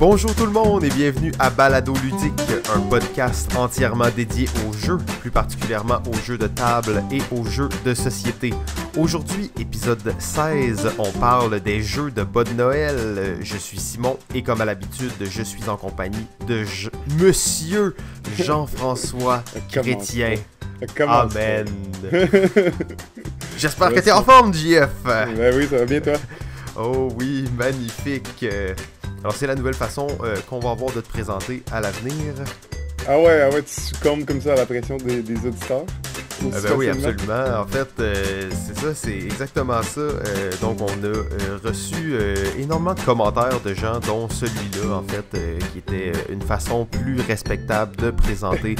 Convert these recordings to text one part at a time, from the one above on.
Bonjour tout le monde et bienvenue à Balado Ludique, un podcast entièrement dédié aux jeux, plus particulièrement aux jeux de table et aux jeux de société. Aujourd'hui, épisode 16, on parle des jeux de bas de Noël. Je suis Simon et comme à l'habitude, je suis en compagnie de Monsieur Jean-François Chrétien. Amen. J'espère que tu es en forme, JF. Ben oui, ça va bien toi. Oh oui, magnifique. Alors, c'est la nouvelle façon euh, qu'on va avoir de te présenter à l'avenir. Ah ouais, ah ouais, tu succombes comme ça à la pression des, auditeurs? Ah ben oui, hein? absolument. En fait, euh, c'est ça, c'est exactement ça. Euh, donc, on a reçu énormément de commentaires de gens, dont celui-là, en fait, qui était une façon plus respectable de présenter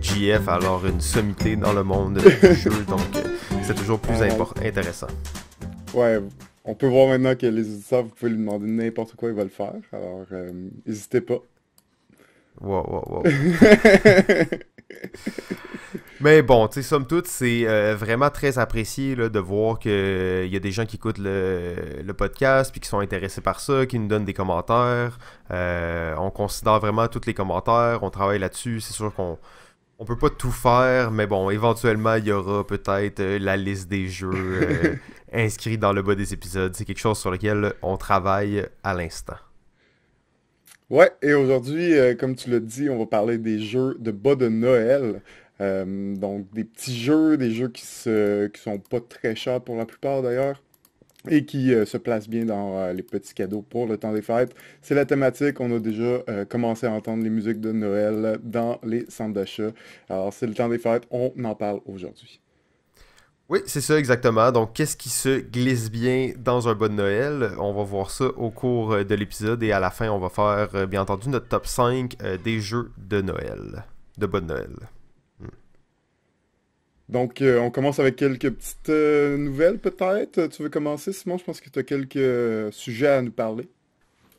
GF, alors une sommité dans le monde du jeu. Donc, c'est toujours plus ah intéressant. Ouais, on peut voir maintenant que les auditeurs, vous pouvez lui demander n'importe quoi, il va le faire. Alors, euh, n'hésitez pas. Wow, wow, wow. Mais bon, tu sais, somme toute, c'est euh, vraiment très apprécié de voir qu'il il euh, y a des gens qui écoutent le, podcast, puis qui sont intéressés par ça, qui nous donnent des commentaires. on considère vraiment tous les commentaires, on travaille là-dessus. C'est sûr qu'on on peut pas tout faire, mais bon, éventuellement, il y aura peut-être euh, la liste des jeux euh, inscrits dans le bas des épisodes. C'est quelque chose sur lequel on travaille à l'instant. Ouais, et aujourd'hui, euh, comme tu l'as dit, on va parler des jeux de bas de Noël. donc, des petits jeux, des jeux qui, qui sont pas très chers pour la plupart d'ailleurs et qui euh, se place bien dans euh, les petits cadeaux pour le temps des fêtes. C'est la thématique. On a déjà euh, commencé à entendre les musiques de Noël dans les centres d'achat. Alors, c'est le temps des fêtes. On en parle aujourd'hui. Oui, c'est ça exactement. Donc, qu'est-ce qui se glisse bien dans un bon Noël On va voir ça au cours de l'épisode et à la fin, on va faire, bien entendu, notre top 5 des jeux de Noël, de bon Noël. Donc, euh, on commence avec quelques petites euh, nouvelles peut-être. Tu veux commencer, Simon? Je pense que tu as quelques euh, sujets à nous parler.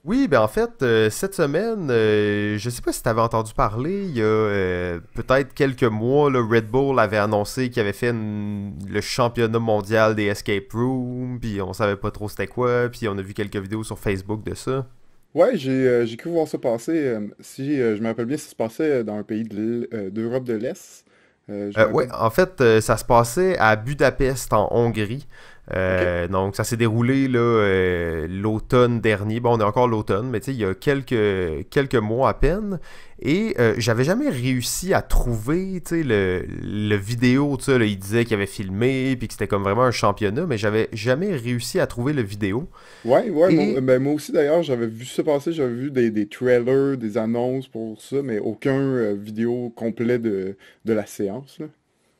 Oui, ben en fait, cette semaine, je sais pas si tu avais entendu parler, il y a peut-être quelques mois, le Red Bull avait annoncé qu'il avait fait le championnat mondial des escape rooms, puis on savait pas trop c'était quoi, puis on a vu quelques vidéos sur Facebook de ça. Ouais, j'ai cru voir ça passer. si je me rappelle bien, ça se passait dans un pays d'Europe de l'Est. Euh, euh, oui, en fait, euh, ça se passait à Budapest, en Hongrie. Euh, donc, ça s'est déroulé euh, l'automne dernier. Bon, on est encore l'automne, mais tu sais, il y a quelques, mois à peine. Et euh, j'avais jamais réussi à trouver, tu sais, le, vidéo, tu sais, il disait qu'il avait filmé, puis que c'était comme vraiment un championnat, mais j'avais jamais réussi à trouver le vidéo. Ouais, ouais, Et... Ben, moi, aussi d'ailleurs, j'avais vu ça passer, j'avais vu des, trailers, des annonces pour ça, mais aucun vidéo complet de, de la séance, là.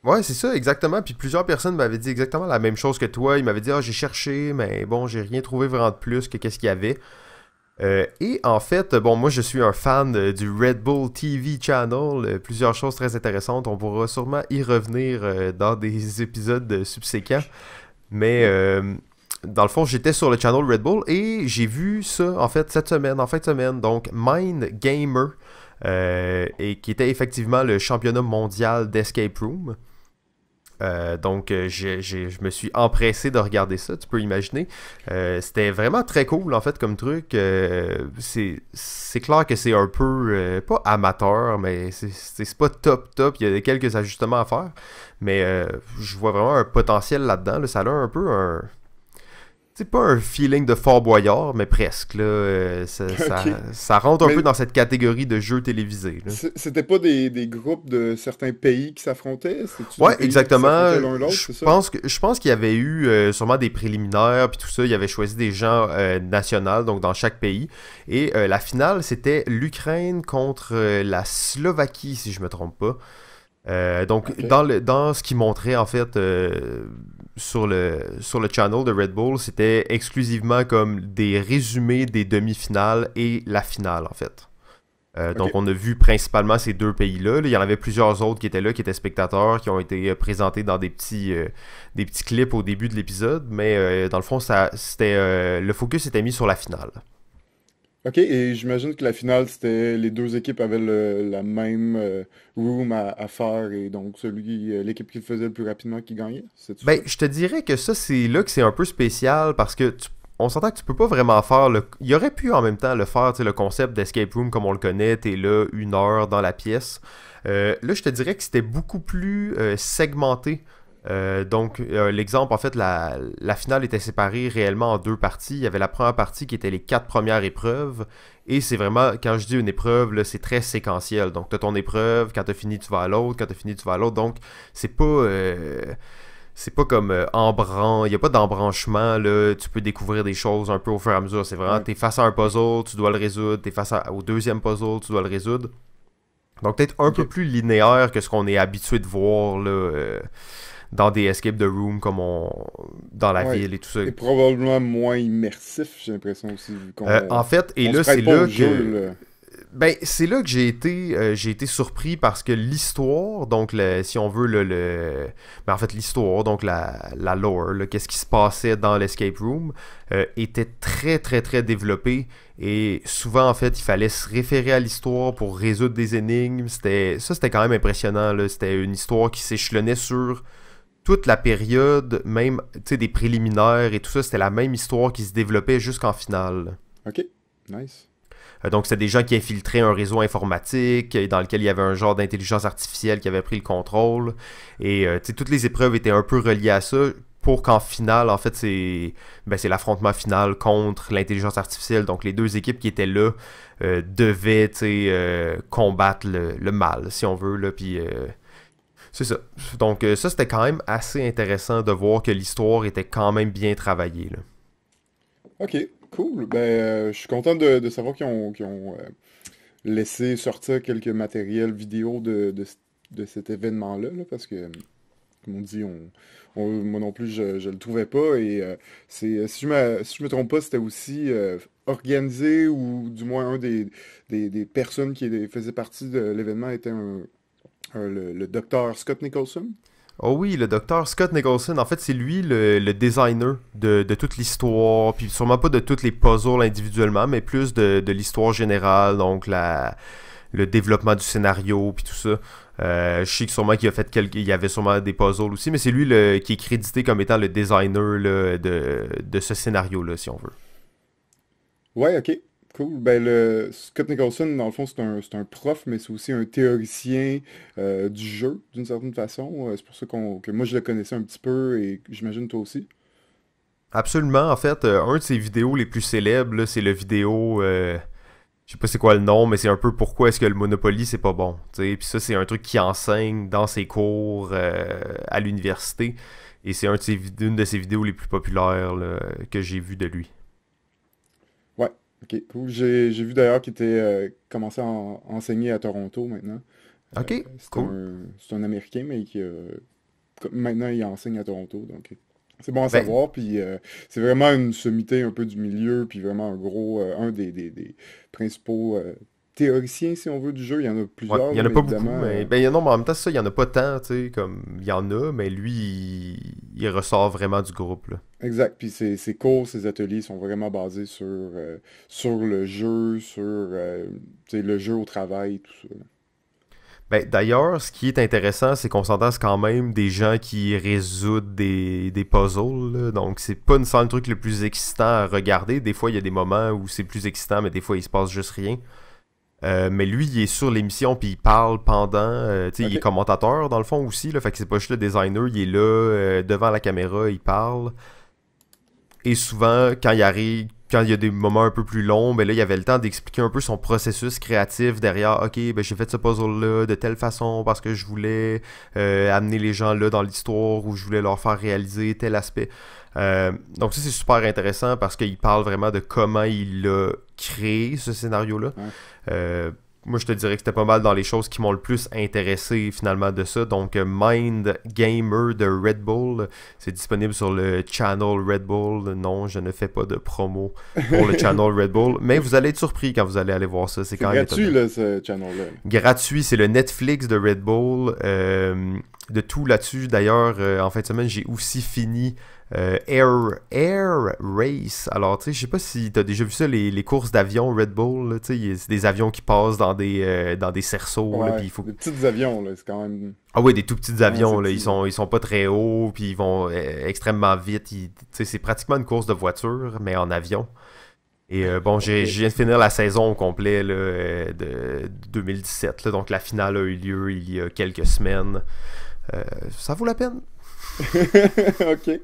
Ouais, c'est ça, exactement. Puis plusieurs personnes m'avaient dit exactement la même chose que toi. Ils m'avaient dit Ah, j'ai cherché, mais bon, j'ai rien trouvé vraiment de plus que qu'est-ce qu'il y avait. Euh, et en fait, bon, moi je suis un fan euh, du Red Bull TV Channel. Euh, plusieurs choses très intéressantes. On pourra sûrement y revenir dans des épisodes subséquents. Mais dans le fond, j'étais sur le channel Red Bull et j'ai vu ça en fait cette semaine, en fin de semaine. Donc, Mind Gamer. et qui était effectivement le championnat mondial d'Escape Room. Euh, donc, euh, je, me suis empressé de regarder ça, tu peux imaginer. Euh, c'était vraiment très cool, en fait, comme truc. c'est clair que c'est un peu, pas amateur, mais c'est pas top, top. Il y a quelques ajustements à faire. Mais je vois vraiment un potentiel là-dedans. Ça a un peu un, c'est pas un feeling de Fort Boyard, mais presque. Euh, ça, rentre un peu dans cette catégorie de jeux télévisés. C'était pas des, groupes de certains pays qui s'affrontaient Ouais, exactement. Je pense que je pense qu'il y avait eu euh, sûrement des préliminaires puis tout ça. Il y avait choisi des gens euh, nationaux, donc dans chaque pays. Et la finale, c'était l'Ukraine contre la Slovaquie, si je me trompe pas. donc dans le dans ce qui montrait en fait sur le, channel de Red Bull, c'était exclusivement comme des résumés des demi-finales et la finale, en fait. Euh, donc, on a vu principalement ces deux pays-là. Il y en avait plusieurs autres qui étaient là, qui étaient spectateurs, qui ont été euh, présentés dans euh, des petits, clips au début de l'épisode. Mais dans le fond, le focus était mis sur la finale. OK, et j'imagine que la finale, c'était les deux équipes avaient la même euh, room à, faire et donc celui, euh, l'équipe qui le faisait le plus rapidement qui gagnait. Ben, je te dirais que ça, c'est là que c'est un peu spécial parce que on s'entend que tu peux pas vraiment faire le. Il aurait pu en même temps le faire, le concept d'escape room comme on le connaît, t'es là une heure dans la pièce. Euh, là, je te dirais que c'était beaucoup plus segmenté euh, donc, euh, l'exemple, en fait, la, finale était séparée réellement en deux parties. Il y avait la première partie qui était les quatre premières épreuves. Et c'est vraiment, quand je dis une épreuve, c'est très séquentiel. Donc, tu as ton épreuve, quand tu as fini, tu vas à l'autre, quand tu as fini, tu vas à l'autre. Donc, c'est pas. Euh, c'est pas comme embran, il n'y a pas d'embranchement, là, tu peux découvrir des choses un peu au fur et à mesure. C'est vraiment, tu es face à un puzzle, tu dois le résoudre, tu es face au deuxième puzzle, tu dois le résoudre. Donc peut-être un peu plus linéaire que ce qu'on est habitué de voir là, dans des escape de room comme on dans la ville et tout ça. C'est probablement moins immersif, j'ai l'impression aussi. Euh, en fait, et là c'est là que ben c'est là que j'ai été euh, j'ai été surpris parce que l'histoire donc si on veut le, ben, en fait l'histoire donc la, la lore qu'est-ce qui se passait dans l'escape room euh, était très très très développée et souvent, en fait, il fallait se référer à l'histoire pour résoudre des énigmes. C'était, ça, c'était quand même impressionnant. C'était une histoire qui s'échelonnait sur toute la période, même des préliminaires et tout ça, c'était la même histoire qui se développait jusqu'en finale. OK, nice. Euh, donc, c'est des gens qui infiltraient un réseau informatique dans lequel il y avait un genre d'intelligence artificielle qui avait pris le contrôle. Et euh, toutes les épreuves étaient un peu reliées à ça pour qu'en finale, en fait, c'est ben, l'affrontement final contre l'intelligence artificielle. Donc, les deux équipes qui étaient là euh, devaient combattre le, mal, si on veut. Là, puis c'est ça. Donc euh, ça, c'était quand même assez intéressant de voir que l'histoire était quand même bien travaillée. Ok, cool. Ben, euh, je suis content de, savoir qu'ils ont, euh, laissé sortir quelques matériels vidéo de, cet événement-là, parce que comme on dit, moi non plus, je, ne le trouvais pas. Et c'est, si, je ne me trompe pas, c'était aussi organisé ou du moins un des, des personnes qui faisaient partie de l'événement était un, le, le docteur Scott Nicholson. Oh oui, le docteur Scott Nicholson, en fait, c'est lui le, designer de, toute l'histoire, puis sûrement pas de toutes les puzzles individuellement, mais plus de, l'histoire générale, donc le développement du scénario, puis tout ça. Euh, je sais que sûrement qu'il a fait il y avait sûrement des puzzles aussi, mais c'est lui qui est crédité comme étant le designer de, de, ce scénario-là, si on veut. Ouais, ok. Cool. Ben, le, Scott Nicholson, dans le fond, c'est un, prof, mais c'est aussi un théoricien euh, du jeu, d'une certaine façon. Euh, c'est pour ça qu'on que moi, je le connaissais un petit peu et j'imagine toi aussi. Absolument. En fait, euh, un de ses vidéos les plus célèbres, c'est le vidéo. je sais pas c'est quoi le nom, mais c'est un peu pourquoi est-ce que le Monopoly, c'est pas bon. Puis ça, c'est un truc qu'il enseigne dans ses cours à l'université. Et c'est un une de ses vidéos les plus populaires que j'ai vues de lui. J'ai vu d'ailleurs qu'il était euh, commencé à enseigner à Toronto maintenant. Euh, OK, c'est un, Américain, mais qui euh, maintenant il enseigne à Toronto. Donc c'est bon à ben, savoir. Puis c'est vraiment une sommité un peu du milieu, puis vraiment un gros, un des, des, des principaux Théoricien, si on veut, du jeu. Il y en a plusieurs. il y en a pas beaucoup. Mais, euh, ben, non, mais en même temps, ça, il y en a pas tant. tu sais, Comme, il y en a, mais lui, il, ressort vraiment du groupe. Exact. Puis ses, cours, ses ateliers sont vraiment basés sur, euh, sur le jeu, sur euh, sais le jeu au travail, tout ça. Ben, d'ailleurs, ce qui est intéressant, c'est qu'on s'entasse quand même des gens qui résoudent des, puzzles. Donc, c'est pas nécessairement le truc le plus excitant à regarder. Des fois, il y a des moments où c'est plus excitant, mais des fois, il se passe juste rien. Euh, mais lui, il est sur l'émission, puis il parle pendant. Euh, il est commentateur, dans le fond, aussi. Là, fait que c'est pas juste le designer, il est là, euh, devant la caméra, il parle. Et souvent, quand il arrive, quand il y a des moments un peu plus longs, ben là, il avait le temps d'expliquer un peu son processus créatif derrière. Ok, ben j'ai fait ce puzzle-là de telle façon parce que je voulais amener les gens là dans l'histoire ou je voulais leur faire réaliser tel aspect. donc, ça, c'est super intéressant parce qu'il parle vraiment de comment il a créer ce scénario-là. Euh, moi, je te dirais que c'était pas mal dans les choses qui m'ont le plus intéressé finalement de ça. Donc, euh, Mind Gamer de Red Bull, c'est disponible sur le channel Red Bull. Non, je ne fais pas de promo pour le channel Red Bull, mais vous allez être surpris quand vous allez aller voir ça. C'est quand gratuit, là, ce channel-là. Gratuit, c'est le Netflix de Red Bull. Euh, de tout là-dessus. D'ailleurs, euh, en fin de semaine, j'ai aussi fini euh, Air, Air Race. Alors, tu sais, je sais pas si tu as déjà vu ça, les, courses d'avions Red Bull. Tu c'est des avions qui passent dans des, euh, dans des cerceaux. il faut... Des petits avions, là, c'est quand même. Ah oui, des tout petits avions, là, ils, sont, ils sont pas très hauts, puis ils vont extrêmement vite. c'est pratiquement une course de voiture, mais en avion. Et bon, j'ai je viens finir la saison au complet de 2017. donc la finale a eu lieu il y a quelques semaines. Euh, ça vaut la peine. ok.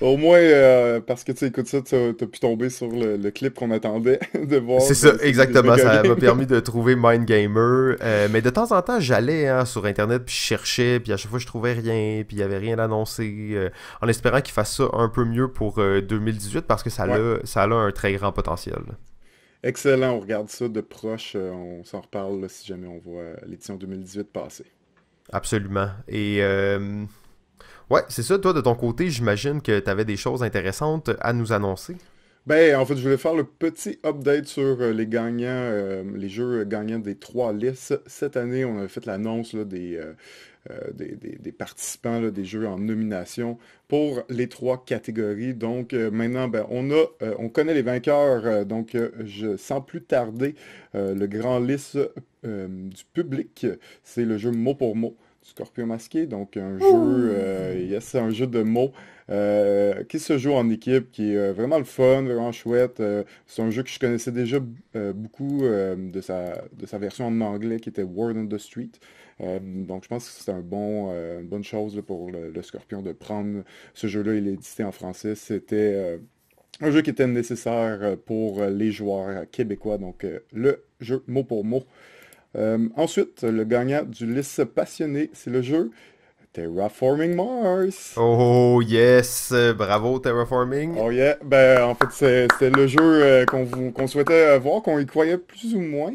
Au moins, euh, parce que tu écoutes ça, tu as, pu tomber sur le, clip qu'on attendait de voir. C'est ça, exactement. Ça m'a permis de trouver Mind Gamer. Euh, mais de temps en temps, j'allais hein, sur Internet, puis je cherchais, puis à chaque fois, je trouvais rien, puis il n'y avait rien annoncé, en espérant qu'il fasse ça un peu mieux pour 2018, parce que ça, a, ça a un très grand potentiel. Excellent, on regarde ça de proche. on s'en reparle si jamais on voit l'édition 2018 passer. Absolument. Et euh, ouais, c'est ça, toi, de ton côté, j'imagine que tu avais des choses intéressantes à nous annoncer. Ben, en fait, je voulais faire le petit update sur euh, les gagnants, euh, les jeux gagnants des trois listes. Cette année, on a fait l'annonce des, euh, des, participants des jeux en nomination pour les trois catégories. Donc euh, maintenant, ben, on, euh, on connaît les vainqueurs. donc je, sans plus tarder, le grand liste du public, c'est le jeu mot pour mot. Scorpion masqué, donc un jeu, oh! un jeu de mots qui se joue en équipe, qui est vraiment le fun, vraiment chouette. c'est un jeu que je connaissais déjà beaucoup de sa, de, sa, version en anglais qui était Word on the Street. Euh, donc, je pense que c'est un bon, une euh, bonne chose pour le, Scorpion de prendre ce jeu-là. Il est en français. C'était euh, un jeu qui était nécessaire pour les joueurs québécois. Donc, le jeu mot pour mot. ensuite, le gagnant du liste passionné, c'est le jeu Terraforming Mars. Oh yes, bravo Terraforming. Oh yeah, ben en fait c'est le jeu qu'on souhaitait voir, qu'on y croyait plus ou moins.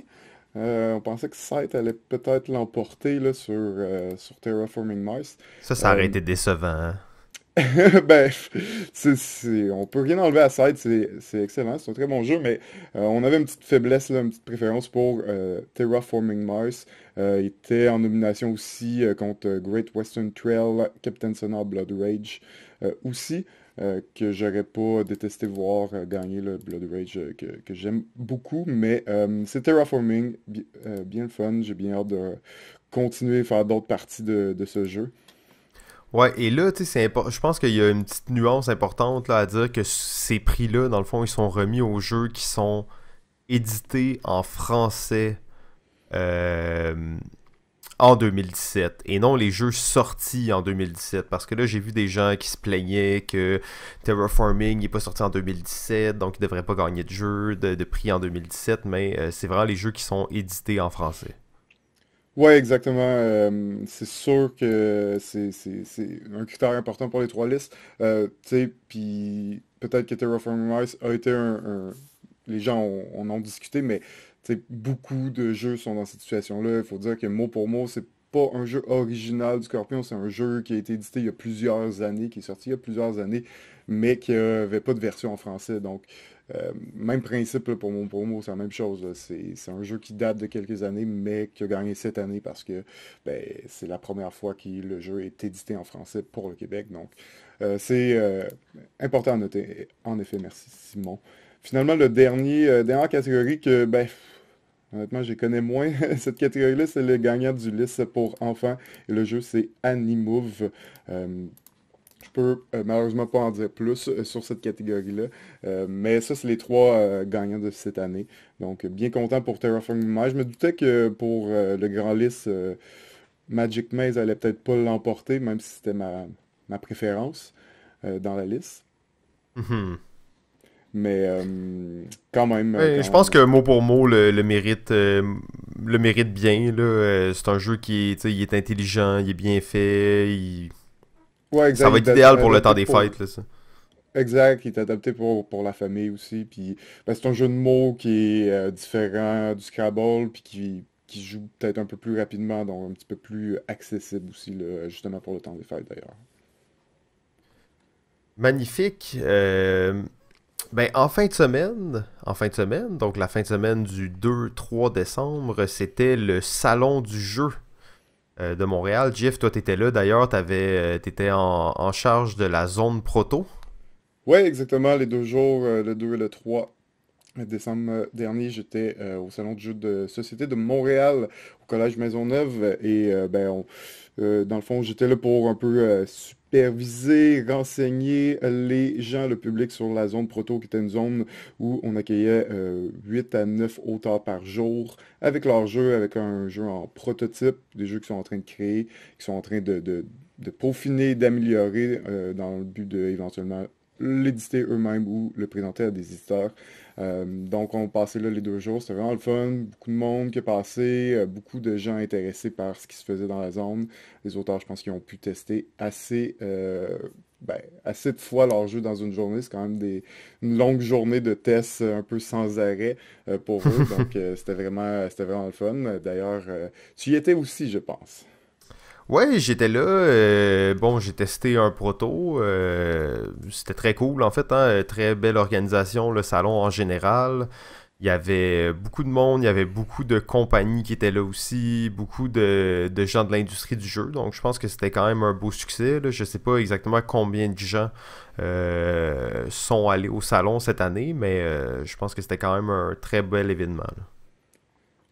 Euh, on pensait que Scythe allait peut-être l'emporter euh, sur, Terraforming Mars. Ça, ça aurait euh, été décevant. Bref, hein. ben, on peut rien enlever à Scythe, c'est, excellent, c'est un très bon jeu, mais on avait une petite faiblesse, une petite préférence pour Terraforming Mars. il était en nomination aussi contre Great Western Trail, Captain Sonar Blood Rage aussi. Euh, que j'aurais pas détesté voir euh, gagner le Blood Rage euh, que, j'aime beaucoup. Mais c'est Terraforming, bien fun. J'ai bien hâte de continuer à faire d'autres parties de, ce jeu. Ouais, et là, tu sais, je pense qu'il y a une petite nuance importante là, à dire que ces prix-là, dans le fond, ils sont remis aux jeux qui sont édités en français en 2017 et non les jeux sortis en 2017 parce que là j'ai vu des gens qui se plaignaient que Terraforming n'est pas sorti en 2017 donc il ne devrait pas gagner de jeu de, prix en 2017 mais euh, c'est vraiment les jeux qui sont édités en français. Ouais, exactement. Euh, c'est sûr que c'est un critère important pour les trois listes. Euh, sais, puis peut-être que Terraforming Rise a été un, Les gens en on, ont discuté, mais beaucoup de jeux sont dans cette situation-là. Il faut dire que mot pour mot, c'est pas un jeu original du Scorpion, c'est un jeu qui a été édité il y a plusieurs années, qui est sorti il y a plusieurs années, mais qui n'avait pas de version en français. Donc, euh, même principe pour mot pour mot, c'est la même chose. C'est un jeu qui date de quelques années, mais qui a gagné cette année parce que ben, c'est la première fois que le jeu est édité en français pour le Québec. Donc, euh, c'est euh, important à noter. En effet, merci Simon. Finalement, le dernier, dernière catégorie que, ben, Honnêtement, je connais moins. Cette catégorie-là, c'est le gagnant du liste pour enfants. le jeu, c'est Animove. Euh, je je peux euh, malheureusement pas en dire plus euh, sur cette catégorie-là. mais ça, c'est les trois gagnants de cette année. Donc, bien content pour Terraforming Mars. Je me doutais que pour le grand liste, Magic Maze allait peut-être pas l'emporter, même si c'était ma, préférence dans la liste. Mm-hmm. Mais euh, quand même. je pense que mot pour mot, le, mérite, euh, le mérite bien. Euh, c'est un jeu qui est, intelligent, il est bien fait. ça va être idéal pour le temps des fêtes. Exact, il est adapté pour, pour la famille aussi. Ben, c'est un jeu de mots qui est différent du Scrabble, puis qui, joue peut-être un peu plus rapidement, donc un petit peu plus accessible aussi, justement pour le temps des fêtes d'ailleurs. Magnifique. Ben, en fin de semaine, en fin de semaine, donc la fin de semaine du 2-3 décembre, c'était le salon du jeu euh, de Montréal. Jeff, toi, t'étais là. D'ailleurs, tu euh, t'étais en, charge de la zone proto. Oui, exactement. Les deux jours, euh, le 2 et le 3 décembre dernier, j'étais au salon du jeu de société de Montréal, au collège Maisonneuve. Et ben, dans le fond, j'étais là pour un peu superviser, renseigner les gens, le public sur la zone proto, qui était une zone où on accueillait 8 euh, à 9 auteurs par jour avec leur jeu, avec un jeu en prototype, des jeux qui sont en train de créer, qui sont en train de, de, peaufiner, d'améliorer euh, dans le but de éventuellement l'éditer eux-mêmes ou le présenter à des éditeurs euh, donc, on passait là les deux jours. C'était vraiment le fun. Beaucoup de monde qui est passé, euh, beaucoup de gens intéressés par ce qui se faisait dans la zone. Les auteurs, je pense qu'ils ont pu tester assez, euh, ben, de fois leur jeu dans une journée. C'est quand même une longue journée de tests un peu sans arrêt pour eux. Donc, c'était vraiment, vraiment le fun. D'ailleurs, tu y étais aussi, je pense. Ouais, j'étais là. Euh, bon, j'ai testé un proto. Euh, c'était très cool, en fait. Hein, très belle organisation, le salon en général. Il y avait beaucoup de monde, il y avait beaucoup de compagnies qui étaient là aussi, beaucoup de, gens de l'industrie du jeu. Donc, je pense que c'était quand même un beau succès. Je ne sais pas exactement combien de gens euh, sont allés au salon cette année, mais je pense que c'était quand même un très bel événement.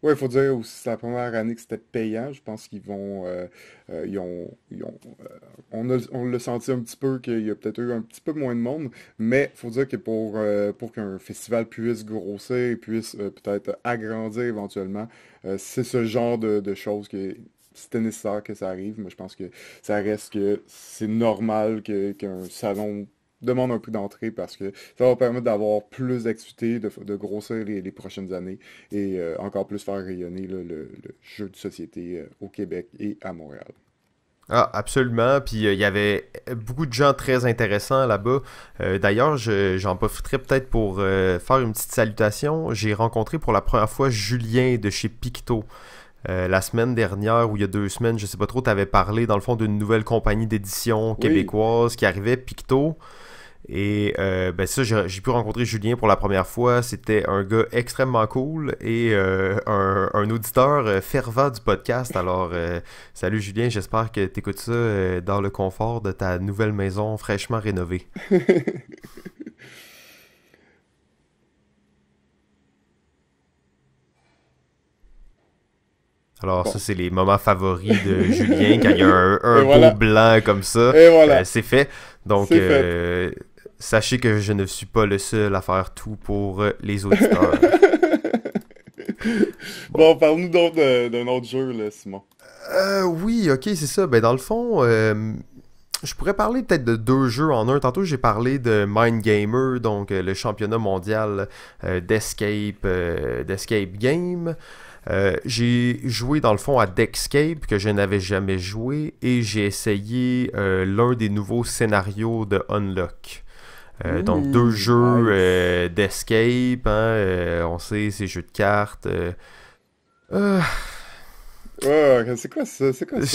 Oui, il faut dire aussi c'est la première année que c'était payant. Je pense qu'ils vont. Euh, euh, ils ont, euh, on, a, on senti un petit peu qu'il y a peut-être eu un petit peu moins de monde, mais il faut dire que pour, pour qu'un festival puisse grossir et puisse peut-être agrandir éventuellement, c'est ce genre de, choses que c'était nécessaire que ça arrive, mais je pense que ça reste que c'est normal que, qu'un salon demande un coup d'entrée parce que ça va permettre d'avoir plus d'activités, de, grossir les, prochaines années et euh, encore plus faire rayonner le, jeu de société euh, au Québec et à Montréal. Ah, absolument. Puis euh, il y avait beaucoup de gens très intéressants là-bas. D'ailleurs, j'en profiterai peut-être pour faire une petite salutation. J'ai rencontré pour la première fois Julien de chez Picto. la semaine dernière ou il y a deux semaines, je sais pas trop, tu avais parlé dans le fond d'une nouvelle compagnie d'édition québécoise qui arrivait, Picto. Et euh, ben, ça, j'ai pu rencontrer Julien pour la première fois. C'était un gars extrêmement cool et euh, un, auditeur euh, fervent du podcast. Alors, salut Julien, j'espère que tu écoutes ça dans le confort de ta nouvelle maison fraîchement rénovée. Alors, ça, c'est les moments favoris de Julien quand il y a un, beau blanc comme ça. c'est fait. Donc, Sachez que je ne suis pas le seul à faire tout pour euh, les auditeurs. bon, parle-nous d'un autre jeu, là, Simon. Euh, oui, ok, c'est ça. Ben, dans le fond, euh, je pourrais parler peut-être de deux jeux en un. Tantôt, j'ai parlé de Mind Gamer, donc le championnat mondial d'escape, d'escape game. j'ai joué dans le fond à Dexcape, que je n'avais jamais joué et j'ai essayé l'un des nouveaux scénarios de Unlock. Euh, hmm. donc deux jeux euh, d'escape, hein, euh, on sait ces jeux de cartes. Ah. c'est quoi ça? C'est quoi eh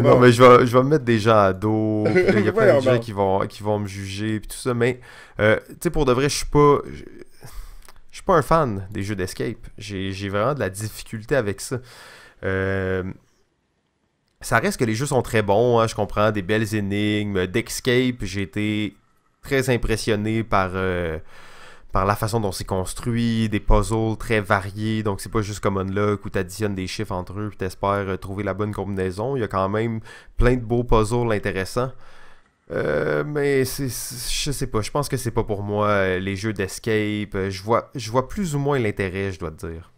mais je vais, me mettre déjà à dos. Il y a plein de gens qui vont, qui vont me juger puis tout ça. Mais tu pour de vrai, je suis pas. Je suis pas un fan des jeux d'escape. J'ai vraiment de la difficulté avec ça. ça reste que les jeux sont très bons, hein, je comprends, des belles énigmes, d'escape, j'ai été très impressionné par, euh, par la façon dont c'est construit, des puzzles très variés. Donc, c'est pas juste comme Unlock où tu additionnes des chiffres entre eux et t'espères euh, trouver la bonne combinaison. Il y a quand même plein de beaux puzzles intéressants. Euh, mais je sais pas, je pense que c'est pas pour moi les jeux d'escape. Je vois, je vois plus ou moins l'intérêt, je dois te dire.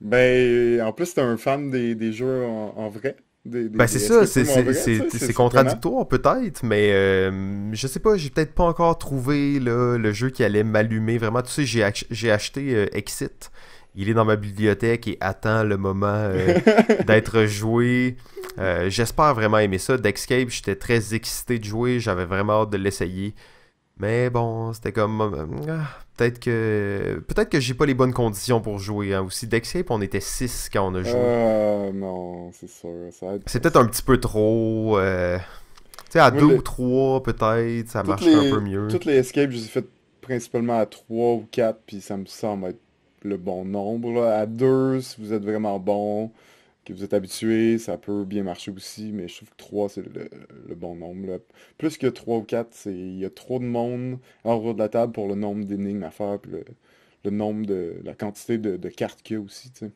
Ben, en plus, t'es un fan des, jeux en vrai. Ben c'est ça, c'est contradictoire peut-être, mais euh, je sais pas, j'ai peut-être pas encore trouvé le jeu qui allait m'allumer vraiment. Tu sais, j'ai acheté euh, Exit, il est dans ma bibliothèque et attend le moment euh, d'être joué. J'espère vraiment aimer ça. D'Excape, j'étais très excité de jouer, j'avais vraiment hâte de l'essayer. Mais bon, c'était comme. Euh, ah, peut-être que. Peut-être que j'ai pas les bonnes conditions pour jouer. Hein, aussi, Dexcape, on était 6 quand on a joué. Euh, non, c'est sûr. C'est peut-être un petit peu trop. Euh, tu sais, à 2 ou 3, peut-être, ça marche un peu mieux. Toutes les escapes, je les ai faites principalement à 3 ou 4, puis ça me semble être le bon nombre. À 2, si vous êtes vraiment bon vous êtes habitué, ça peut bien marcher aussi, mais je trouve que 3, c'est le, bon nombre. Plus que 3 ou 4, c'est il y a trop de monde en haut de la table pour le nombre d'énigmes à faire, puis le, nombre de. la quantité de, cartes qu'il y a aussi, tu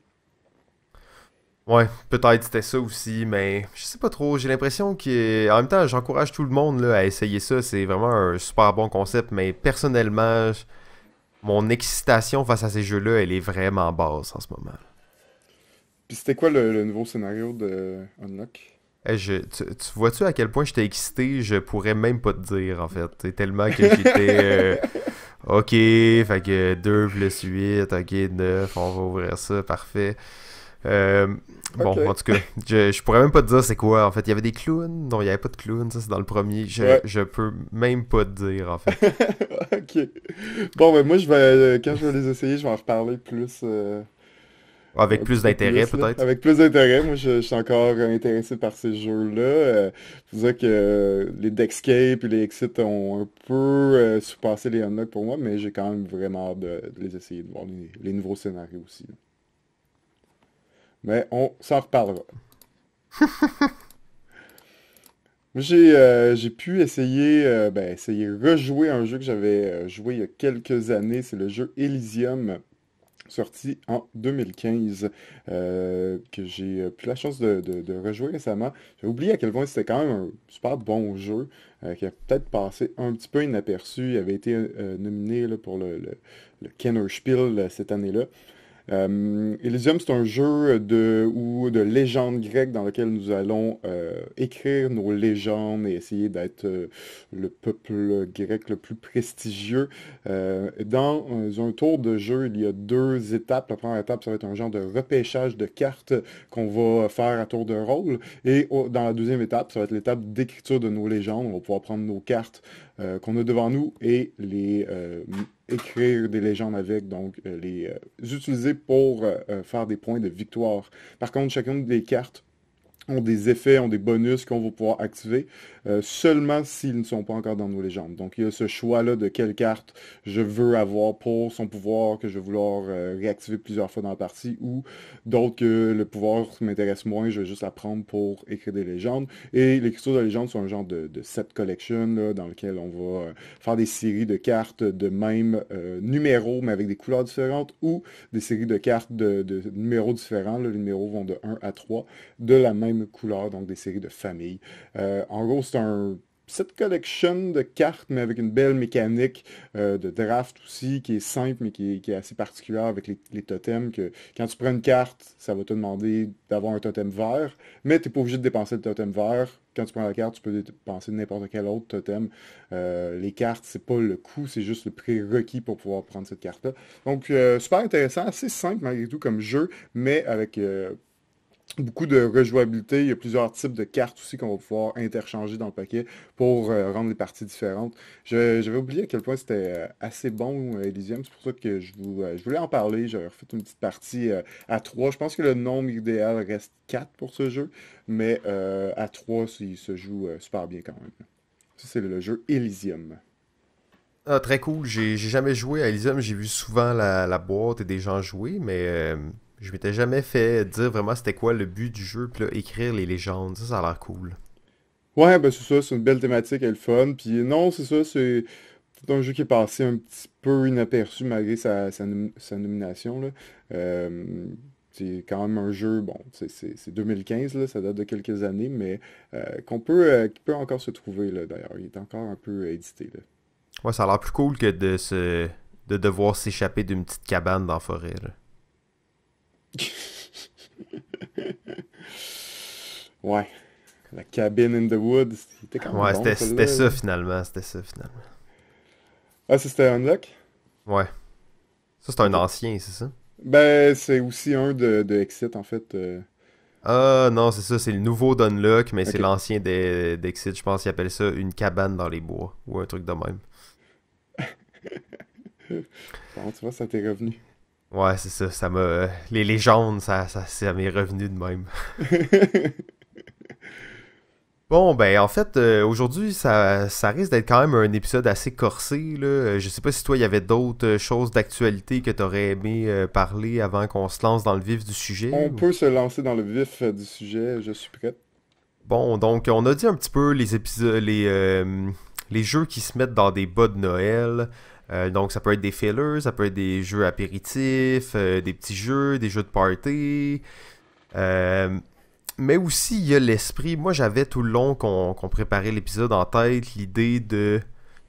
Ouais, peut-être c'était ça aussi, mais je sais pas trop. J'ai l'impression que. En même temps, j'encourage tout le monde à essayer ça. C'est vraiment un super bon concept, mais personnellement, mon excitation face à ces jeux-là, elle est vraiment basse en ce moment. Puis c'était quoi le, nouveau scénario de Unlock? Eh, je, tu, vois-tu à quel point j'étais excité? Je pourrais même pas te dire, en fait. C'est tellement que j'étais... Euh, ok, fait que 2 plus 8, ok, 9, on va ouvrir ça, parfait. Euh, bon, en tout cas, je, pourrais même pas te dire c'est quoi. En fait, il y avait des clowns. Non, il y avait pas de clowns. Ça, c'est dans le premier. Je, peux même pas te dire, en fait. ok. Bon, ben moi, je vais, euh, quand je vais les essayer, je vais en reparler plus. Avec plus d'intérêt, peut-être. Avec plus d'intérêt. Moi, je, suis encore intéressé par ces jeux-là. C'est euh, je dire que euh, les Deckscape et les Exit ont un peu euh, surpassé les Unlock pour moi, mais j'ai quand même vraiment hâte de, les essayer, de voir les, nouveaux scénarios aussi. Mais on s'en reparlera. J'ai pu essayer, de ben, essayer, rejouer un jeu que j'avais joué il y a quelques années. C'est le jeu Elysium sorti en 2015, euh, que j'ai eu la chance de, rejouer récemment. J'ai oublié à quel point c'était quand même un super bon jeu, euh, qui a peut-être passé un petit peu inaperçu. Il avait été euh, nominé pour le, le Kenner Spiel cette année-là. Euh, Elysium, c'est un jeu de, ou de légende grecque dans lequel nous allons euh, écrire nos légendes et essayer d'être euh, le peuple grec le plus prestigieux. dans un tour de jeu, il y a deux étapes. La première étape, ça va être un genre de repêchage de cartes qu'on va faire à tour de rôle. Et dans la deuxième étape, ça va être l'étape d'écriture de nos légendes. On va pouvoir prendre nos cartes euh, qu'on a devant nous et les euh, écrire des légendes avec, donc euh, les utiliser pour faire des points de victoire. Par contre, chacune des cartes ont des effets, ont des bonus qu'on va pouvoir activer. Euh, seulement s'ils ne sont pas encore dans nos légendes. Donc il y a ce choix-là de quelle carte je veux avoir pour son pouvoir que je vais vouloir euh, réactiver plusieurs fois dans la partie ou d'autres que le pouvoir m'intéresse moins, je vais juste la prendre pour écrire des légendes. Et l'écriture de légendes sont un genre de, set collection dans lequel on va euh, faire des séries de cartes de même numéro mais avec des couleurs différentes ou des séries de cartes de, numéros différents. les numéros vont de 1 à 3 de la même couleur, donc des séries de famille. en gros, c'est un petite collection de cartes, mais avec une belle mécanique euh, de draft aussi, qui est simple, mais qui est, assez particulière avec les, totems. Que quand tu prends une carte, ça va te demander d'avoir un totem vert, mais tu n'es pas obligé de dépenser le totem vert. Quand tu prends la carte, tu peux dépenser n'importe quel autre totem. Euh, les cartes, c'est pas le coût, c'est juste le requis pour pouvoir prendre cette carte-là. Donc, euh, super intéressant, assez simple malgré tout comme jeu, mais avec beaucoup de rejouabilité. Il y a plusieurs types de cartes aussi qu'on va pouvoir interchanger dans le paquet pour euh, rendre les parties différentes. J'avais oublié à quel point c'était euh, assez bon, euh, Elysium. C'est pour ça que je, voulais en parler. J'avais refait une petite partie à 3. Je pense que le nombre idéal reste 4 pour ce jeu, mais à 3, il se joue super bien quand même. Ça, c'est le jeu Elysium. Ah, très cool. J'ai jamais joué à Elysium. J'ai vu souvent la, la, boîte et des gens jouer, mais je m'étais jamais fait dire vraiment c'était quoi le but du jeu, puis écrire les légendes, ça, ça a l'air cool. Ouais, ben c'est ça, c'est une belle thématique, elle est fun. Puis non, c'est ça, c'est un jeu qui est passé un petit peu inaperçu malgré sa, nomination. Là. Euh, c'est quand même un jeu, bon, c'est 2015, là, ça date de quelques années, mais euh, qu'on peut, euh, qui peut encore se trouver, d'ailleurs. Il est encore un peu édité. Là. Ouais, ça a l'air plus cool que de se de devoir s'échapper d'une petite cabane dans la forêt. Là. ouais. La cabine in the woods, c'était quand même Ouais, c'était ça finalement, c'était ça finalement. Ah, c'était Unlock? Ouais. Ça, c'est un ancien, c'est ça? Ben, c'est aussi un de, de, Exit, en fait. Euh. Ah non, c'est ça, c'est le nouveau Dunlock, mais c'est l'ancien d'Exit, je pense qu'ils appellent ça une cabane dans les bois, ou un truc de même. bon, tu vois, ça t'est revenu. Ouais, c'est ça. Ça m'a. Les, légendes, ça, ça, ça m'est revenu de même. Bon, ben en fait, euh, aujourd'hui, ça, ça risque d'être quand même un épisode assez corsé. Là. Euh, je sais pas si toi, il y avait d'autres euh, choses d'actualité que tu aurais aimé parler avant qu'on se lance dans le vif du sujet. On peut se lancer dans le vif du sujet, je suis prêt. Bon, donc on a dit un petit peu les épisodes, les, les jeux qui se mettent dans des bas de Noël. Euh, donc, ça peut être des fillers, ça peut être des jeux apéritifs, euh, des petits jeux, des jeux de party. Euh, mais aussi, il y a l'esprit. Moi, j'avais tout le long qu'on préparait l'épisode en tête l'idée de.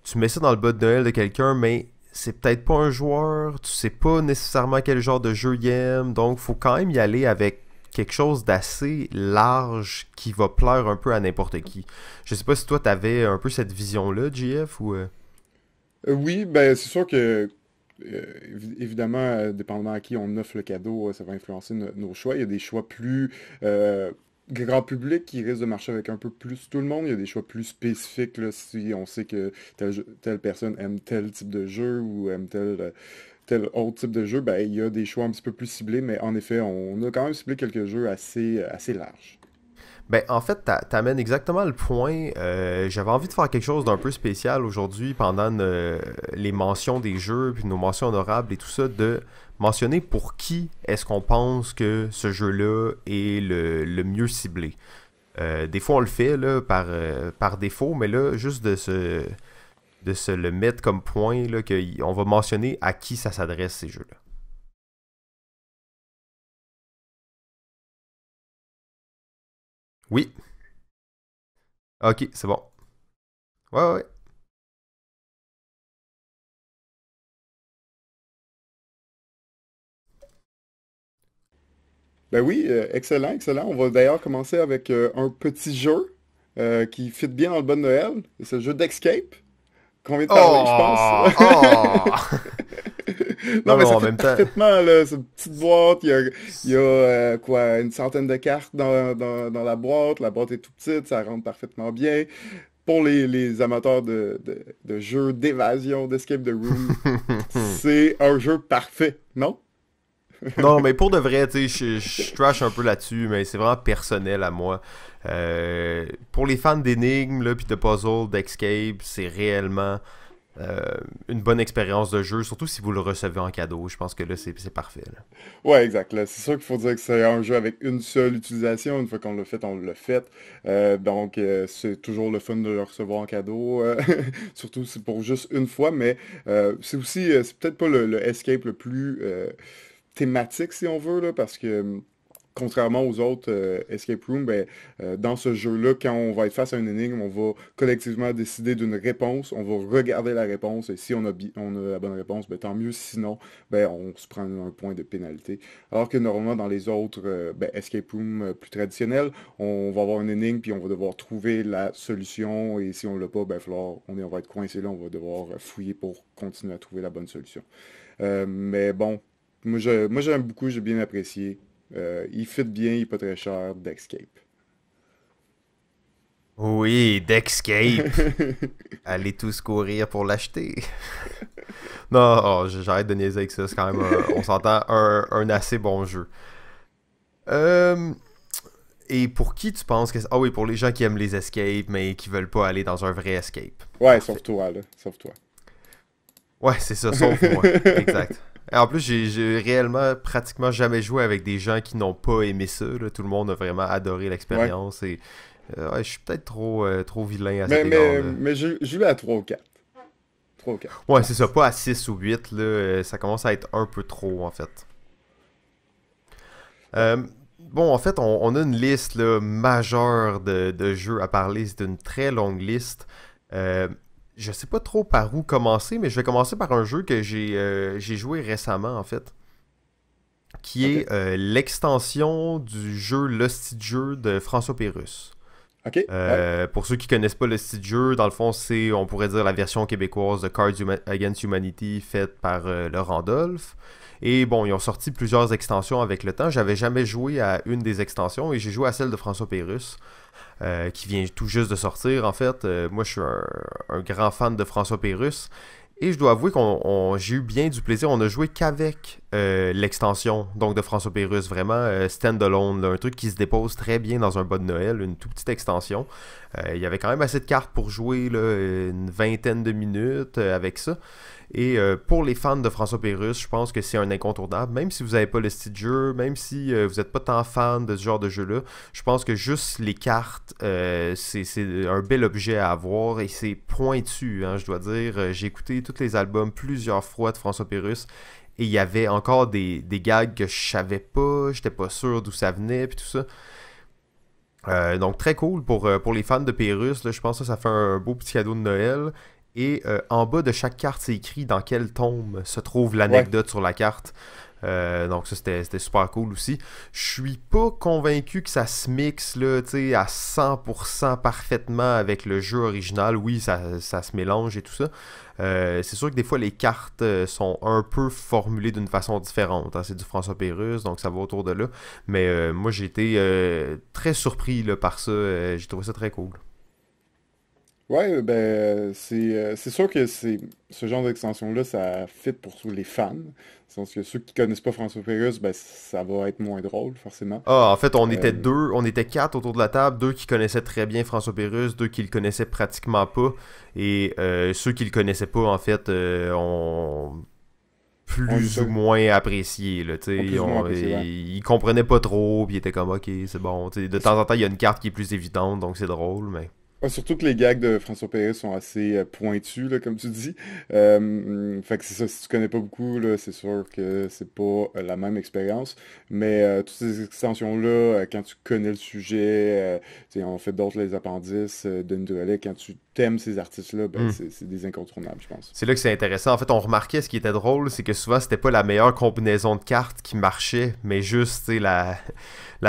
Tu mets ça dans le bas de Noël de quelqu'un, mais c'est peut-être pas un joueur, tu sais pas nécessairement quel genre de jeu il aime, donc faut quand même y aller avec quelque chose d'assez large qui va plaire un peu à n'importe qui. Je sais pas si toi t'avais un peu cette vision-là, JF, ou... Euh, oui, ben c'est sûr que euh, évidemment, euh, dépendant à qui on offre le cadeau, ça va influencer nos choix. Il y a des choix plus grand public qui risquent de marcher avec un peu plus tout le monde. Il y a des choix plus spécifiques si on sait que telle, personne aime tel type de jeu ou aime tel, autre type de jeu. Ben, il y a des choix un petit peu plus ciblés, mais en effet, on a quand même ciblé quelques jeux assez, assez larges. Ben, en fait, tu amènes exactement le point. Euh, j'avais envie de faire quelque chose d'un peu spécial aujourd'hui pendant euh, les mentions des jeux, puis nos mentions honorables et tout ça, de mentionner pour qui est-ce qu'on pense que ce jeu-là est le, mieux ciblé. Euh, des fois, on le fait là, par, par défaut, mais là, juste de se, de se le mettre comme point, qu'on va mentionner à qui ça s'adresse ces jeux-là. Oui. Ah, ok, c'est bon. Ouais, ouais, Ben oui, euh, excellent, excellent. On va d'ailleurs commencer avec euh, un petit jeu euh, qui fit bien dans le bon Noël. C'est le jeu d'Escape qu'on vient de parler, je pense. Oh! Oh! non, mais parfaitement, C'est là, petite boîte. Il y a, euh, quoi, une centaine de cartes dans, la boîte. La boîte est toute petite, ça rentre parfaitement bien. Pour les, amateurs de, de, jeux d'évasion, d'escape the room, c'est un jeu parfait, non? non, mais pour de vrai, tu je, trash un peu là-dessus, mais c'est vraiment personnel à moi. Euh, pour les fans d'énigmes, puis de puzzles, d'escape, c'est réellement euh, une bonne expérience de jeu, surtout si vous le recevez en cadeau. Je pense que là, c'est parfait. Ouais, exact. C'est sûr qu'il faut dire que c'est un jeu avec une seule utilisation. Une fois qu'on l'a fait, on l'a fait. Euh, donc, euh, c'est toujours le fun de le recevoir en cadeau, surtout c'est pour juste une fois. Mais c'est aussi, c'est peut-être pas le, escape le plus thématique, si on veut, là, parce que contrairement aux autres euh, escape rooms, ben, euh, dans ce jeu-là, quand on va être face à une énigme, on va collectivement décider d'une réponse, on va regarder la réponse, et si on a, la bonne réponse, ben, tant mieux, sinon, ben, on se prend un point de pénalité. Alors que normalement, dans les autres euh, ben, escape rooms plus traditionnels, on va avoir une énigme, puis on va devoir trouver la solution, et si on ne l'a pas, ben, on, est, on va être coincé là, on va devoir fouiller pour continuer à trouver la bonne solution. mais bon, moi, j'aime beaucoup, j'ai bien apprécié. Euh, il fit bien, il est pas très cher, Dexcape. Oui, Dexcape. Allez tous courir pour l'acheter. non, oh, j'arrête de niaiser avec ça. C'est quand même, on s'entend, un, assez bon jeu. Euh, et pour qui tu penses que... Ah oui, pour les gens qui aiment les escapes, mais qui veulent pas aller dans un vrai escape. Ouais, sauf toi, là. Sauf toi. Ouais, c'est ça, sauf moi. Exact. En plus, j'ai réellement pratiquement jamais joué avec des gens qui n'ont pas aimé ça. Tout le monde a vraiment adoré l'expérience. Et euh, je suis peut-être trop, euh, trop vilain à mais, cet mais, mais je, vais à 3 ou 4. 3 ou 4. Ouais, c'est ça. Pas à 6 ou 8. Là. Euh, ça commence à être un peu trop, en fait. bon, en fait, on, a une liste majeure de, jeux à parler. C'est une très longue liste. Je sais pas trop par où commencer, mais je vais commencer par un jeu que j'ai euh, joué récemment, en fait. Qui est euh, l'extension du jeu lost de de François Pérus. Ok. Euh, pour ceux qui connaissent pas le dans le fond, c'est, on pourrait dire, la version québécoise de Cards Against Humanity faite par Laurent Dolph. Et bon, ils ont sorti plusieurs extensions avec le temps. J'avais jamais joué à une des extensions et j'ai joué à celle de François Pérus. Euh, qui vient tout juste de sortir. En fait, euh, moi, je suis un, grand fan de François Pérus. Et je dois avouer qu'on j'ai eu bien du plaisir. On a joué qu'avec euh, l'extension donc de François Pérus, vraiment Standalone, stand-alone, un truc qui se dépose très bien dans un bas de Noël, une toute petite extension. il y avait quand même assez de cartes pour jouer une vingtaine de minutes avec ça. Et euh, pour les fans de François Pérus, je pense que c'est un incontournable. Même si vous n'avez pas le style jeu, même si euh, vous n'êtes pas tant fan de ce genre de jeu-là, je pense que juste les cartes, euh, c'est un bel objet à avoir et c'est pointu, hein, je dois dire. J'ai écouté tous les albums plusieurs fois de François Pérus et il y avait encore des, gags que je savais pas, j'étais pas sûr d'où ça venait, puis tout ça. donc très cool pour, pour les fans de Pérus. je pense que ça fait un beau petit cadeau de Noël. Et euh, en bas de chaque carte, c'est écrit dans quel tombe se trouve l'anecdote sur la carte. Euh, donc ça, c'était super cool aussi. Je suis pas convaincu que ça se mixe là, à 100% parfaitement avec le jeu original. Oui, ça, se mélange et tout ça. Euh, c'est sûr que des fois, les cartes sont un peu formulées d'une façon différente. Hein. C'est du François Pérus, donc ça va autour de là. Mais moi, j'ai été très surpris par ça. j'ai trouvé ça très cool. Ouais, euh, ben, euh, c'est euh, c'est sûr que c'est ce genre d'extension-là, ça fit pour tous les fans. parce que ceux qui connaissent pas François Pérus, ben, ça va être moins drôle, forcément. Ah, en fait, on était deux, on était quatre autour de la table, deux qui connaissaient très bien François Pérus, deux qui le connaissaient pratiquement pas, et ceux qui le connaissaient pas, en fait, euh, ont plus ou moins apprécié. Là, on, sais pas trop, puis ils étaient comme, ok, c'est bon. de temps en temps, il y a une carte qui est plus évidente, donc c'est drôle, mais. Ah, surtout que les gags de François Perret sont assez euh, pointus, comme tu dis. Euh, si tu connais pas beaucoup, c'est sûr que c'est pas euh, la même expérience. Mais toutes ces extensions-là, quand tu connais le sujet, on fait d'autres les appendices de Denis quand tu t'aimes ces artistes-là, ben, hmm. c'est des incontournables, je pense. C'est là que c'est intéressant. En fait, on remarquait ce qui était drôle, c'est que souvent, c'était pas la meilleure combinaison de cartes qui marchait, mais juste la,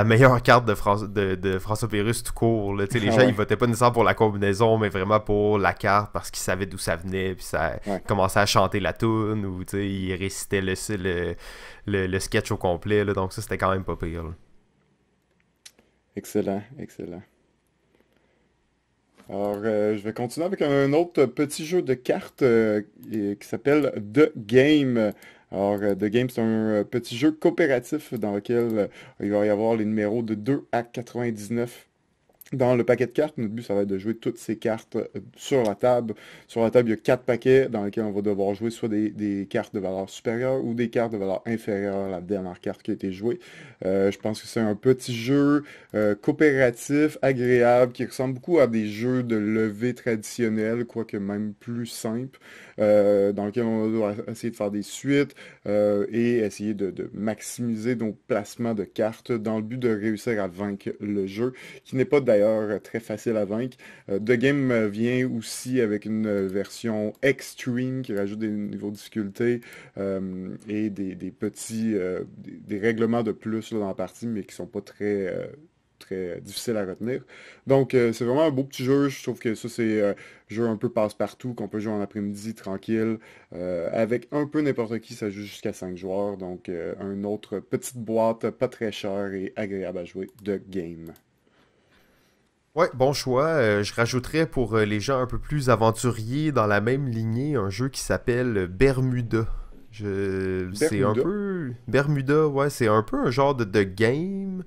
meilleure carte de, de, François Pérus tout court. Les ah gens, ils votaient pas nécessairement pour la combinaison, mais vraiment pour la carte parce qu'ils savaient d'où ça venait, puis ça commençait à chanter la toune, ou ils récitaient le sketch au complet. Donc, ça, c'était quand même pas pire. Excellent, excellent. Alors, euh, je vais continuer avec un autre petit jeu de cartes euh, qui s'appelle The Game. Alors, euh, The Game, c'est un petit jeu coopératif dans lequel il va y avoir les numéros de 2 à 99 dans le paquet de cartes, notre but, ça va être de jouer toutes ces cartes euh, sur la table. Sur la table, il y a quatre paquets dans lesquels on va devoir jouer soit des, cartes de valeur supérieure ou des cartes de valeur inférieure, à la dernière carte qui a été jouée. Euh, je pense que c'est un petit jeu euh, coopératif, agréable, qui ressemble beaucoup à des jeux de levée traditionnels, quoique même plus simple. Euh, dans lequel on doit essayer de faire des suites euh, et essayer de, maximiser nos placements de cartes dans le but de réussir à vaincre le jeu, qui n'est pas d'ailleurs très facile à vaincre. Euh, The Game vient aussi avec une version extreme qui rajoute des niveaux de difficulté et des, petits des, règlements de plus dans la partie, mais qui ne sont pas très très difficile à retenir. Donc, euh, c'est vraiment un beau petit jeu. Je trouve que ça, c'est euh, un jeu un peu passe-partout qu'on peut jouer en après-midi tranquille. Euh, avec un peu n'importe qui, ça joue jusqu'à 5 joueurs. Donc, une autre petite boîte pas très chère et agréable à jouer de game. Ouais, bon choix. je rajouterais pour les gens un peu plus aventuriers dans la même lignée un jeu qui s'appelle Bermuda. Je... C'est un peu. Bermuda, ouais, c'est un peu un genre de, de game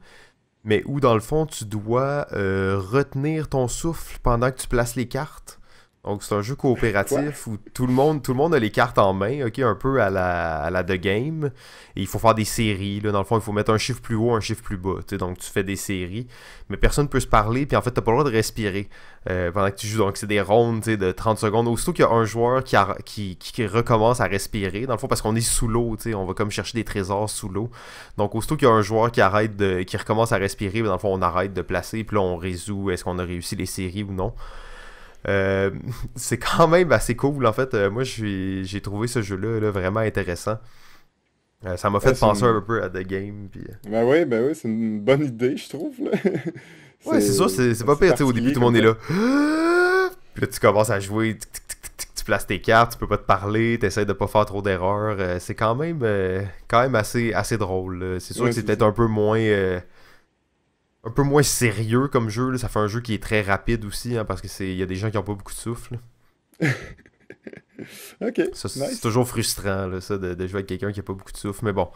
mais où dans le fond tu dois euh, retenir ton souffle pendant que tu places les cartes. Donc c'est un jeu coopératif où tout le monde tout le monde a les cartes en main, ok, un peu à la, à The Game. Et il faut faire des séries. Là, dans le fond, il faut mettre un chiffre plus haut, un chiffre plus bas. Donc tu fais des séries. Mais personne ne peut se parler, puis en fait, t'as pas le droit de respirer euh, pendant que tu joues. Donc c'est des rondes de 30 secondes. Aussitôt qu'il y a un joueur qui, qui, recommence à respirer, dans le fond, parce qu'on est sous l'eau, on va comme chercher des trésors sous l'eau. Donc aussitôt qu'il y a un joueur qui arrête de, qui recommence à respirer, ben, dans le fond, on arrête de placer, puis là on résout est-ce qu'on a réussi les séries ou non. Euh, c'est quand même assez cool en fait. Euh, moi j'ai trouvé ce jeu-là vraiment intéressant. Euh, ça m'a ben, fait penser un peu à The Game. Puis... Ben oui, ben oui, c'est une bonne idée, je trouve. ouais, c'est sûr, c'est pas pire. Au début, tout le monde est là. puis là, tu commences à jouer, tu places tes cartes, tu peux pas te parler, tu t'essaies de pas faire trop d'erreurs. c'est quand même, quand même assez, assez drôle. C'est sûr que c'est un peu moins un peu moins sérieux comme jeu. Ça fait un jeu qui est très rapide aussi, hein, parce qu'il y a des gens qui n'ont pas beaucoup de souffle. ok. C'est toujours frustrant, ça, de, jouer avec quelqu'un qui n'a pas beaucoup de souffle. Mais bon.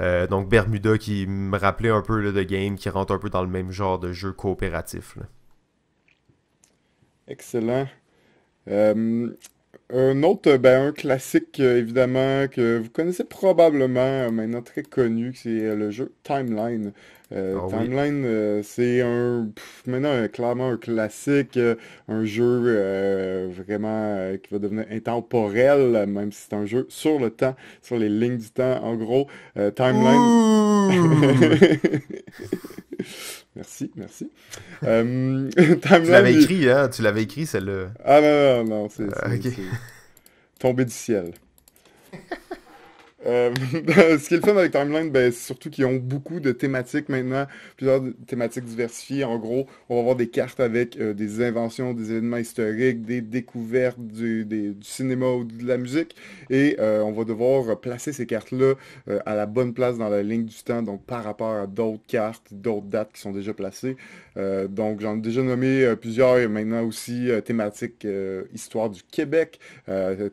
Euh, donc, Bermuda qui me rappelait un peu le de game, qui rentre un peu dans le même genre de jeu coopératif. Excellent. un autre, ben, classique, euh, évidemment, que vous connaissez probablement, euh, maintenant très connu, c'est le jeu Timeline. Euh, ah timeline, euh, c'est un maintenant euh, clairement un classique, un jeu vraiment qui va devenir intemporel, même si c'est un jeu sur le temps, sur les lignes du temps en gros. timeline. Merci, merci. tu l'avais écrit, hein? Tu l'avais écrit, celle-là. Ah non, non, non, ah, c'est okay. tombé du ciel. Euh, ce qui est le fun avec Timeline, ben, c'est surtout qu'ils ont beaucoup de thématiques maintenant, plusieurs thématiques diversifiées. En gros, on va avoir des cartes avec euh, des inventions, des événements historiques, des découvertes du, cinéma ou de la musique. Et euh, on va devoir placer ces cartes-là à la bonne place dans la ligne du temps, donc par rapport à d'autres cartes, d'autres dates qui sont déjà placées. donc j'en ai déjà nommé plusieurs. Il maintenant aussi thématique histoire du Québec,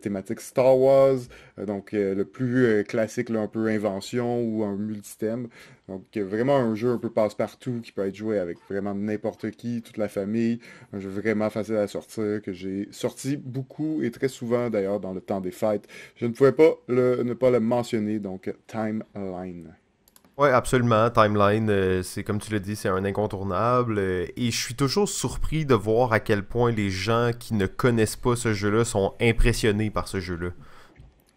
thématique Star Wars, donc le plus classique, un peu invention ou un multithème. Donc vraiment un jeu un peu passe-partout qui peut être joué avec vraiment n'importe qui, toute la famille. Un jeu vraiment facile à sortir que j'ai sorti beaucoup et très souvent d'ailleurs dans le temps des fêtes. Je ne pouvais pas le, ne pas le mentionner, donc Timeline. Oui, absolument. Timeline, euh, c'est comme tu le dis c'est un incontournable. Euh, et je suis toujours surpris de voir à quel point les gens qui ne connaissent pas ce jeu-là sont impressionnés par ce jeu-là.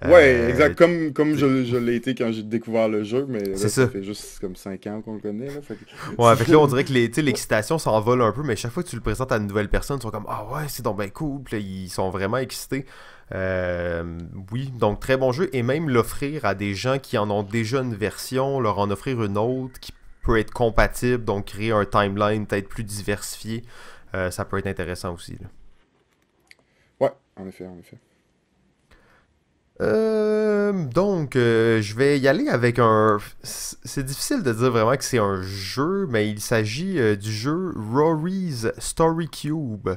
Ouais, euh, exact. Comme, comme je, l'ai été quand j'ai découvert le jeu, mais ça. fait juste comme 5 ans qu'on le connaît. Là, Ouais, on dirait que l'excitation s'envole un peu, mais chaque fois que tu le présentes à une nouvelle personne, ils sont comme Ah ouais, c'est donc bien cool. ils sont vraiment excités. Euh, oui, donc très bon jeu. Et même l'offrir à des gens qui en ont déjà une version, leur en offrir une autre qui peut être compatible, donc créer un timeline peut-être plus diversifié, euh, ça peut être intéressant aussi. Ouais, en effet, en effet. Euh, donc, euh, je vais y aller avec un. C'est difficile de dire vraiment que c'est un jeu, mais il s'agit euh, du jeu Rory's Story Cube.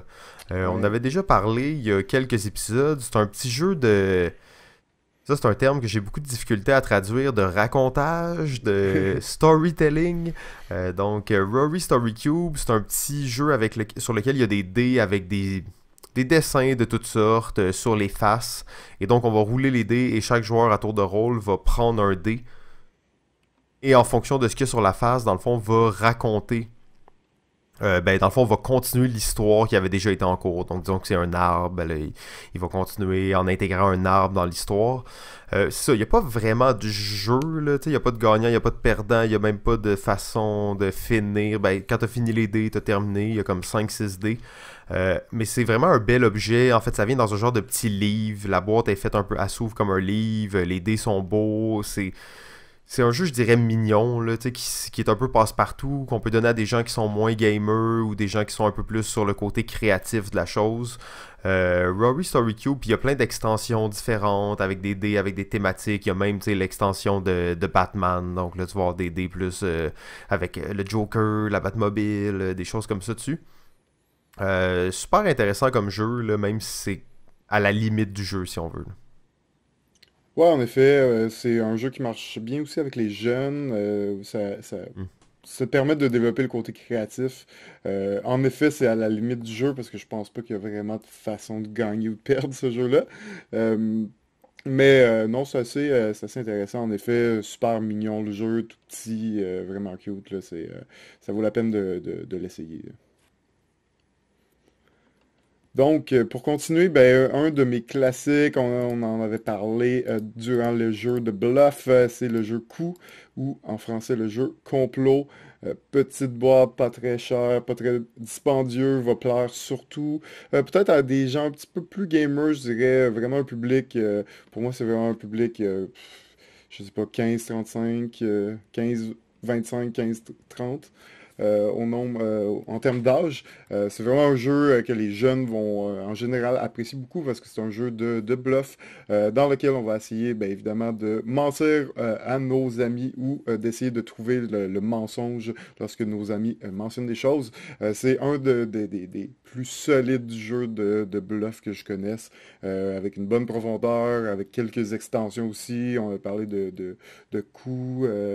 On avait déjà parlé il y a quelques épisodes. C'est un petit jeu de. Ça, c'est un terme que j'ai beaucoup de difficulté à traduire, de racontage, de storytelling. donc, Rory Story Cube, c'est un petit jeu avec le... sur lequel il y a des dés avec des des dessins de toutes sortes euh, sur les faces. Et donc, on va rouler les dés et chaque joueur à tour de rôle va prendre un dé. Et en fonction de ce qu'il y a sur la face, dans le fond, va raconter euh, ben, dans le fond, on va continuer l'histoire qui avait déjà été en cours. Donc, disons que c'est un arbre, ben, là, il, va continuer en intégrant un arbre dans l'histoire. Euh, c'est ça, il n'y a pas vraiment de jeu, là, il n'y a pas de gagnant, il n'y a pas de perdant, il n'y a même pas de façon de finir. Ben, quand tu as fini les dés, tu as terminé, il y a comme 5-6 dés. Euh, mais c'est vraiment un bel objet. En fait, ça vient dans un genre de petit livre. La boîte est faite un peu, à souffle comme un livre. Les dés sont beaux. C'est, c'est un jeu, je dirais, mignon, là, qui, qui est un peu passe-partout, qu'on peut donner à des gens qui sont moins gamers ou des gens qui sont un peu plus sur le côté créatif de la chose. Euh, Rory Story Cube, il y a plein d'extensions différentes avec des dés, avec des thématiques. Il y a même l'extension de, Batman, donc là, tu vas avoir des dés plus euh, avec euh, le Joker, la Batmobile, des choses comme ça dessus. super intéressant comme jeu, là, même si c'est à la limite du jeu, si on veut. Ouais, en effet, euh, c'est un jeu qui marche bien aussi avec les jeunes. Euh, ça, hmm. permet de développer le côté créatif. Euh, en effet, c'est à la limite du jeu parce que je pense pas qu'il y a vraiment de façon de gagner ou de perdre ce jeu-là. mais non, c'est assez, intéressant. En effet, super mignon le jeu, tout petit, vraiment cute. ça vaut la peine de l'essayer. Donc, euh, pour continuer, ben, euh, un de mes classiques, on, en avait parlé euh, durant le jeu de bluff, c'est le jeu coup, ou en français le jeu complot. petite boîte, pas très chère, pas très dispendieux, va plaire surtout. Peut-être à des gens un petit peu plus gamers, je dirais, vraiment un public, pour moi c'est vraiment un public, je sais pas, 15, 35, 15, 25, 15, 30. Euh, nombre, euh, en termes d'âge. Euh, c'est vraiment un jeu que les jeunes vont en général apprécier beaucoup parce que c'est un jeu de, bluff dans lequel on va essayer bien, évidemment de mentir à nos amis ou d'essayer de trouver le, mensonge lorsque nos amis mentionnent des choses. c'est un des plus solides jeux de, de bluff que je connaisse avec une bonne profondeur, avec quelques extensions aussi. On a parlé de, de, de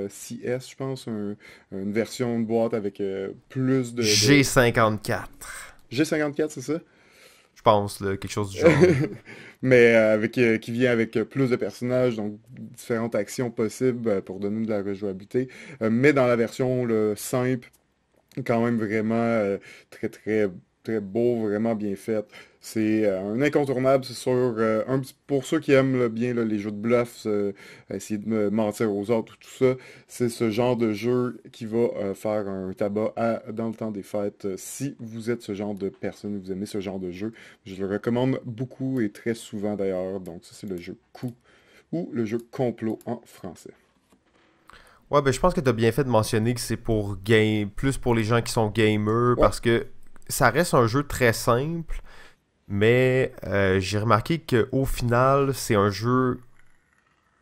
CS, je pense, une version de boîte avec euh, plus de, G54. G54, c'est ça? Je pense, quelque chose du genre. Mais euh, avec, euh, qui vient avec plus de personnages, donc différentes actions possibles pour donner de la rejouabilité. Mais dans la version le, simple, quand même vraiment très très très beau, vraiment bien fait. C'est euh, un incontournable sur sûr euh, pour ceux qui aiment bien les jeux de bluff, euh, essayer de mentir aux autres, tout ça. C'est ce genre de jeu qui va faire un tabac dans le temps des fêtes. Si vous êtes ce genre de personne, vous aimez ce genre de jeu, je le recommande beaucoup et très souvent d'ailleurs. Donc ça c'est le jeu coup ou le jeu complot en français. Ouais, ben je pense que tu as bien fait de mentionner que c'est pour game plus pour les gens qui sont gamers parce que ça reste un jeu très simple, mais euh, j'ai remarqué qu'au final, c'est un jeu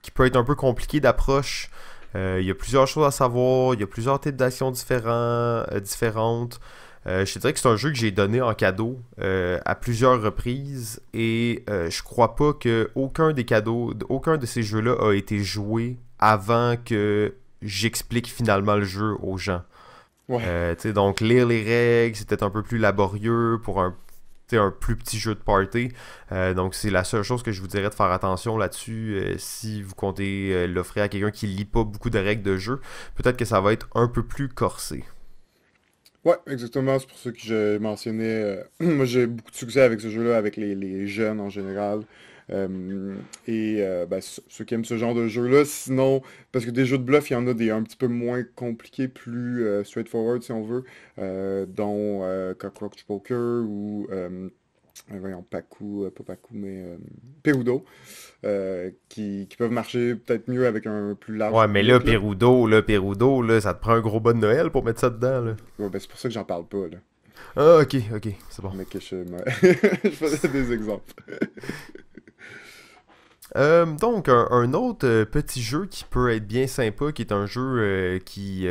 qui peut être un peu compliqué d'approche. Euh, il y a plusieurs choses à savoir, il y a plusieurs types d'actions euh, différentes. je dirais que c'est un jeu que j'ai donné en cadeau à plusieurs reprises et je crois pas que aucun des cadeaux, aucun de ces jeux-là a été joué avant que j'explique finalement le jeu aux gens. Euh, donc, lire les règles, c'était un peu plus laborieux pour un, un plus petit jeu de party. Euh, donc, c'est la seule chose que je vous dirais de faire attention là-dessus. Euh, si vous comptez l'offrir à quelqu'un qui lit pas beaucoup de règles de jeu, peut-être que ça va être un peu plus corsé. Ouais, exactement. C'est pour ça que je mentionnais. moi, j'ai beaucoup de succès avec ce jeu-là, avec les jeunes en général. Euh, et euh, ben, ceux qui aiment ce genre de jeu-là, sinon, parce que des jeux de bluff, il y en a des un petit peu moins compliqués, plus euh, straightforward si on veut, dont Cockroach Poker ou voyons, Pacu, pas Pacu, mais Perudo, qui, peuvent marcher peut-être mieux avec un plus large. Ouais, mais là, Perudo, là, Perudo, là, ça te prend un gros bon de Noël pour mettre ça dedans, là. Ouais, ben, c'est pour ça que j'en parle pas, là. Ah, ok, ok, c'est bon. que je faisais des exemples. Euh, donc, un, autre euh, petit jeu qui peut être bien sympa, qui est un jeu euh, qui,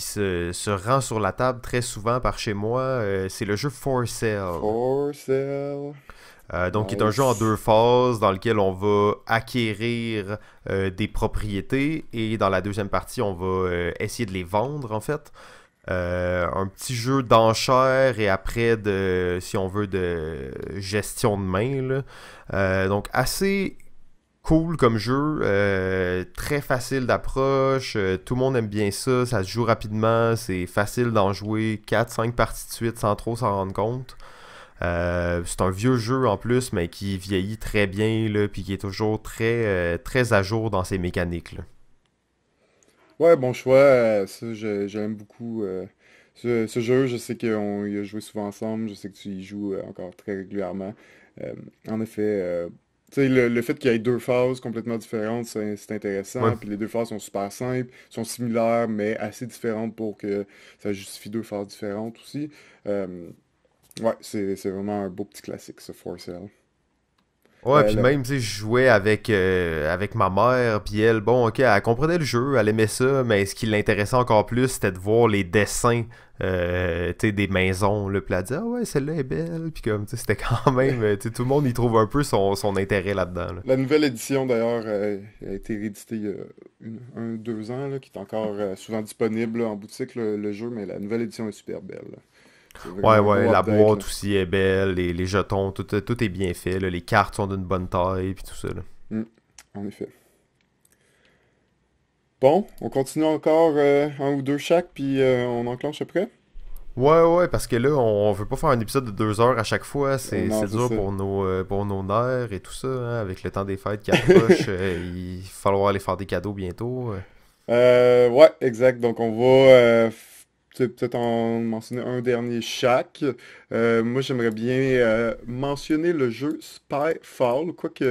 se, rend sur la table très souvent par chez moi, c'est le jeu For Sale. For Sale. donc, qui est un jeu en deux phases dans lequel on va acquérir des propriétés et dans la deuxième partie, on va essayer de les vendre en fait. Euh, un petit jeu d'enchères et après de, si on veut, de gestion de main. Euh, donc assez cool comme jeu, euh, très facile d'approche, tout le monde aime bien ça, ça se joue rapidement, c'est facile d'en jouer 4-5 parties de suite sans trop s'en rendre compte. c'est un vieux jeu en plus, mais qui vieillit très bien, et puis qui est toujours très, très à jour dans ses mécaniques. Ouais, bon choix. Euh, ça, j'aime beaucoup euh, ce, jeu. Je sais qu'on y a joué souvent ensemble. Je sais que tu y joues euh, encore très régulièrement. en effet, tu sais, le, fait qu'il y ait deux phases complètement différentes, c'est intéressant. Puis les deux phases sont super simples, sont similaires, mais assez différentes pour que ça justifie deux phases différentes aussi. ouais, c'est vraiment un beau petit classique, ce Force Ouais, euh, puis même, tu sais, je jouais avec, euh, avec ma mère, puis elle, bon, ok, elle comprenait le jeu, elle aimait ça, mais ce qui l'intéressait encore plus, c'était de voir les dessins, euh, tu sais, des maisons, le disait « ah ouais, celle-là est belle, puis comme, tu sais, c'était quand même, tu sais, tout le monde y trouve un peu son, intérêt là-dedans. La nouvelle édition, d'ailleurs, a été rééditée il y a un ou deux ans, là, qui est encore souvent disponible en boutique, le, jeu, mais la nouvelle édition est super belle. Ouais, ouais, la boîte aussi est belle, les, les jetons, tout, est bien fait, les cartes sont d'une bonne taille, puis tout ça. Là. Mm, en effet. Bon, on continue encore euh, un ou deux chaque, puis euh, on enclenche après? Ouais, ouais, parce que là, on veut pas faire un épisode de deux heures à chaque fois. C'est dur pour nos, euh, pour nos nerfs et tout ça. Hein, avec le temps des fêtes qui approche, il va falloir aller faire des cadeaux bientôt. ouais, exact. Donc, on va peut-être en mentionner un dernier chaque. Euh, moi, j'aimerais bien euh, mentionner le jeu Spyfall, quoique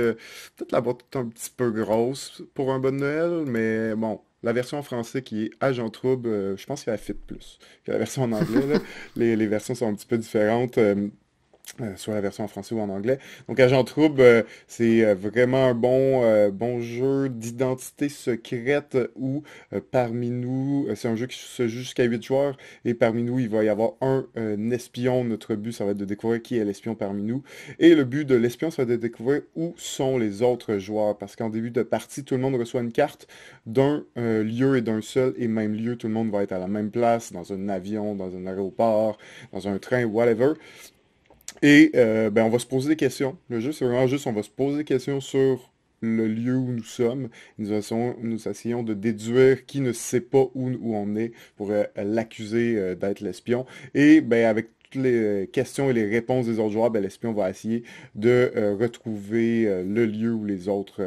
peut-être la boîte est un petit peu grosse pour un bon Noël, mais bon, la version en français qui est Agent Trouble, euh, je pense qu'elle fit plus que la version en anglais. les, les, versions sont un petit peu différentes. Euh, soit la version en français ou en anglais. Donc Agent Trouble, euh, c'est euh, vraiment un bon, bon jeu d'identité secrète où parmi nous, c'est un jeu qui se joue jusqu'à 8 joueurs et parmi nous, il va y avoir un, espion. Notre but, ça va être de découvrir qui est l'espion parmi nous. Et le but de l'espion, ça va être de découvrir où sont les autres joueurs. Parce qu'en début de partie, tout le monde reçoit une carte d'un lieu et d'un seul et même lieu. Tout le monde va être à la même place, dans un avion, dans un aéroport, dans un train, whatever. Et euh, ben, on va se poser des questions. Le jeu, c'est vraiment juste, on va se poser des questions sur le lieu où nous sommes. Nous essayons, nous essayons de déduire qui ne sait pas où, où on est pour euh, l'accuser euh, d'être l'espion. Et ben, avec toutes les questions et les réponses des autres joueurs, ben, l'espion va essayer de retrouver le lieu où les autres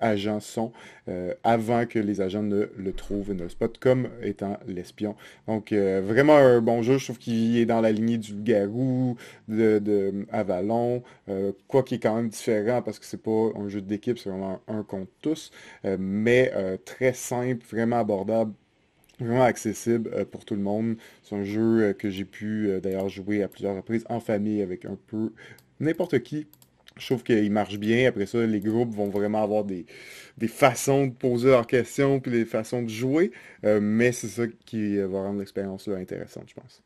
agents sont euh, avant que les agents ne le trouvent et ne le spot, comme étant l'espion. Donc, euh, vraiment un bon jeu. Je trouve qu'il est dans la lignée du Garou, de, euh, Avalon, quoi qui est quand même différent parce que c'est pas un jeu d'équipe, c'est vraiment un, un contre tous, mais très simple, vraiment abordable vraiment accessible pour tout le monde. C'est un jeu que j'ai pu d'ailleurs jouer à plusieurs reprises en famille avec un peu n'importe qui je trouve qu'il marche bien. Après ça, les groupes vont vraiment avoir des, des façons de poser leurs questions, puis des façons de jouer. Euh, mais c'est ça qui va rendre l'expérience intéressante, je pense.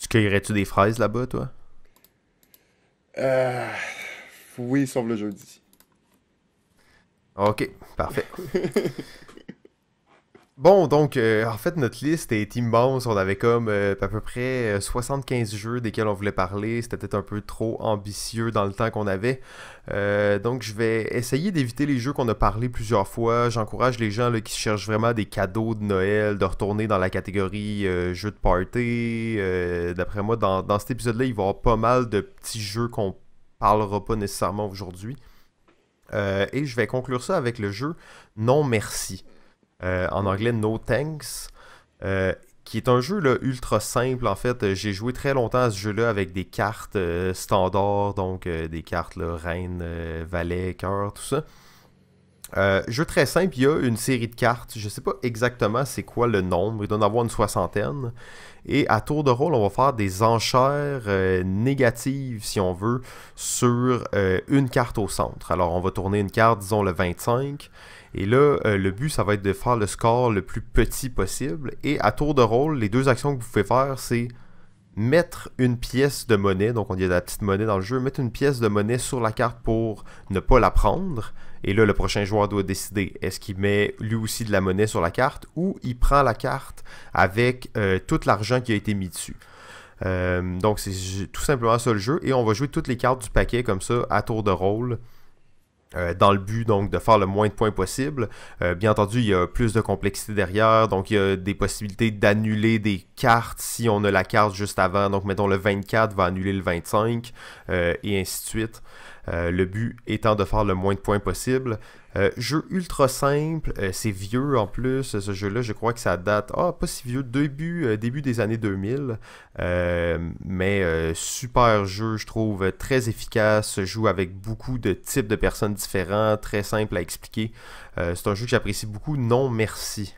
Tu cueillerais-tu des fraises là-bas, toi? Euh, oui, sauf le jeudi. Ok, parfait. Bon, donc, euh, en fait, notre liste est immense. On avait comme euh, à peu près 75 euh, jeux desquels on voulait parler. C'était peut-être un peu trop ambitieux dans le temps qu'on avait. donc, je vais essayer d'éviter les jeux qu'on a parlé plusieurs fois. J'encourage les gens qui cherchent vraiment des cadeaux de Noël de retourner dans la catégorie jeux de party. D'après moi, dans, dans cet épisode-là, il va y avoir pas mal de petits jeux qu'on parlera pas nécessairement aujourd'hui. et je vais conclure ça avec le jeu Non Merci. Euh, en anglais, No Tanks. Euh, qui est un jeu ultra simple en fait. J'ai joué très longtemps à ce jeu-là avec des cartes euh, standard, standards, donc des cartes reine, valet, cœur, tout ça. jeu très simple, il y a une série de cartes, je ne sais pas exactement c'est quoi le nombre, il doit en avoir une soixantaine. Et à tour de rôle, on va faire des enchères négatives, si on veut, sur une carte au centre. Alors on va tourner une carte, disons le 25, et là, euh, le but, ça va être de faire le score le plus petit possible. Et à tour de rôle, les deux actions que vous pouvez faire, c'est mettre une pièce de monnaie, donc on dit de la petite monnaie dans le jeu, mettre une pièce de monnaie sur la carte pour ne pas la prendre. Et là, le prochain joueur doit décider, est-ce qu'il met lui aussi de la monnaie sur la carte ou il prend la carte avec euh, tout l'argent qui a été mis dessus. Euh, donc c'est tout simplement ça le jeu et on va jouer toutes les cartes du paquet comme ça à tour de rôle euh, dans le but donc de faire le moins de points possible. Euh, bien entendu, il y a plus de complexité derrière, donc il y a des possibilités d'annuler des cartes si on a la carte juste avant. Donc mettons le 24 va annuler le 25 euh, et ainsi de suite. Euh, le but étant de faire le moins de points possible. Euh, jeu ultra simple, euh, c'est vieux en plus, ce jeu-là, je crois que ça date, ah, pas si vieux, début, début des années 2000, mais super jeu, je trouve, très efficace, se joue avec beaucoup de types de personnes différents, très simple à expliquer. c'est un jeu que j'apprécie beaucoup, non merci.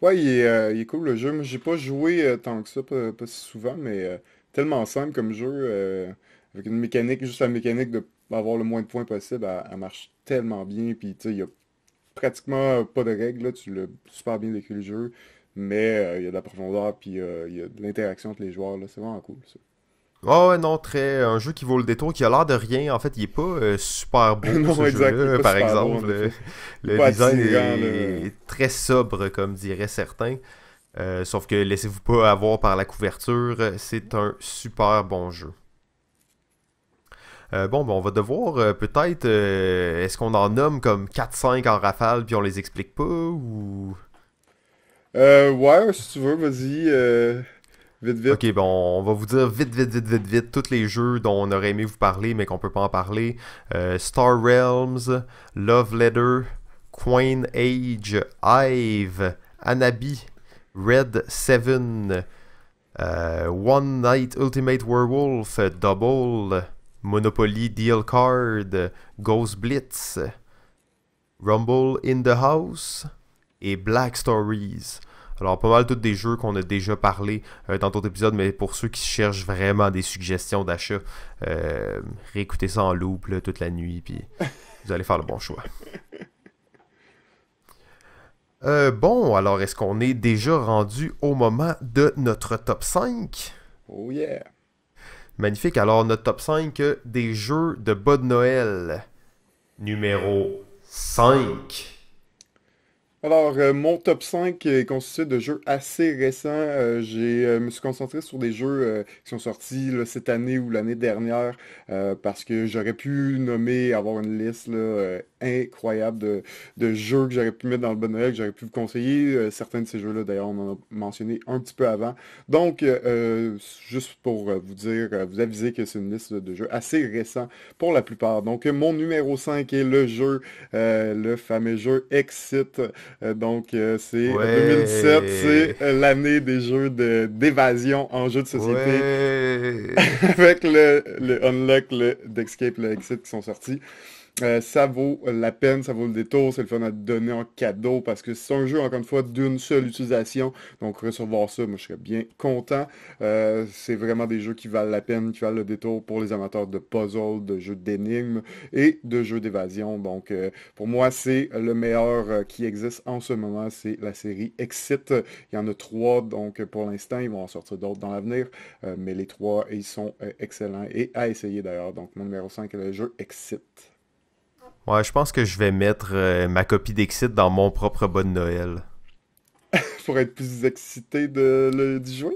Ouais, il est, cool le jeu. Moi, j'ai pas joué tant que ça, pas, si souvent, mais tellement simple comme jeu. Avec une mécanique, juste la mécanique d'avoir le moins de points possible, elle, marche tellement bien. Puis, tu sais, il n'y a pratiquement pas de règles. tu l'as super bien décrit le jeu. Mais euh, il y a de la profondeur, puis euh, il y a de l'interaction entre les joueurs. C'est vraiment cool, ça. Oh ouais, non, très. Un jeu qui vaut le détour, qui a l'air de rien. En fait, il est pas euh, super bon ce par exemple, le, design est, très sobre, comme diraient certains. sauf que laissez-vous pas avoir par la couverture, c'est un super bon jeu. Euh, bon, ben, on va devoir euh, peut-être. Euh, est-ce qu'on en nomme comme 4-5 en rafale puis on les explique pas ou. ouais, si tu veux, vas-y. Vite, vite. Ok, bon, on va vous dire vite, vite, vite, vite, vite, tous les jeux dont on aurait aimé vous parler, mais qu'on peut pas en parler. Star Realms, Love Letter, Queen Age, I've Anabi, Red Seven, One Night Ultimate Werewolf, Double, Monopoly Deal Card, Ghost Blitz, Rumble in the House et Black Stories. Alors, pas mal tous des jeux qu'on a déjà parlé euh, dans d'autres épisodes, mais pour ceux qui cherchent vraiment des suggestions d'achat, euh, réécoutez ça en loop toute la nuit, puis vous allez faire le bon choix. Euh, bon, alors est-ce qu'on est déjà rendu au moment de notre top 5 Oh yeah Magnifique. Alors, notre top 5 des jeux de bas de Noël. Numéro 5. Alors, euh, mon top 5 euh, est constitué de jeux assez récents. Euh, je me suis concentré sur des jeux qui sont sortis cette année ou l'année dernière parce que j'aurais pu nommer, avoir une liste incroyable de, jeux que j'aurais pu mettre dans le bon que j'aurais pu vous conseiller. certains de ces jeux-là, d'ailleurs, on en a mentionné un petit peu avant. Donc, juste pour vous dire, vous aviser que c'est une liste de jeux assez récents pour la plupart. Donc, mon numéro 5 est le jeu, le fameux jeu Exit. Euh, donc, euh, c'est 2007, 2017, c'est euh, l'année des jeux d'évasion en jeu de société. avec le, le Unlock, le Dexcape, le Exit qui sont sortis. Euh, ça vaut la peine, ça vaut le détour, c'est le fun à donner en cadeau parce que c'est un jeu, encore une fois, d'une seule utilisation. Donc recevoir ça, moi je serais bien content. Euh, c'est vraiment des jeux qui valent la peine, qui valent le détour pour les amateurs de puzzles, de jeux d'énigmes et de jeux d'évasion. Donc euh, pour moi, c'est le meilleur qui existe en ce moment, c'est la série Exit. Il y en a trois, donc pour l'instant, ils vont en sortir d'autres dans l'avenir, mais les trois, ils sont excellents et à essayer d'ailleurs. Donc mon numéro 5 est le jeu Exit. Ouais, je pense que je vais mettre euh, ma copie d'Exit dans mon propre Bonne Noël. pour être plus excité de le 10 juin?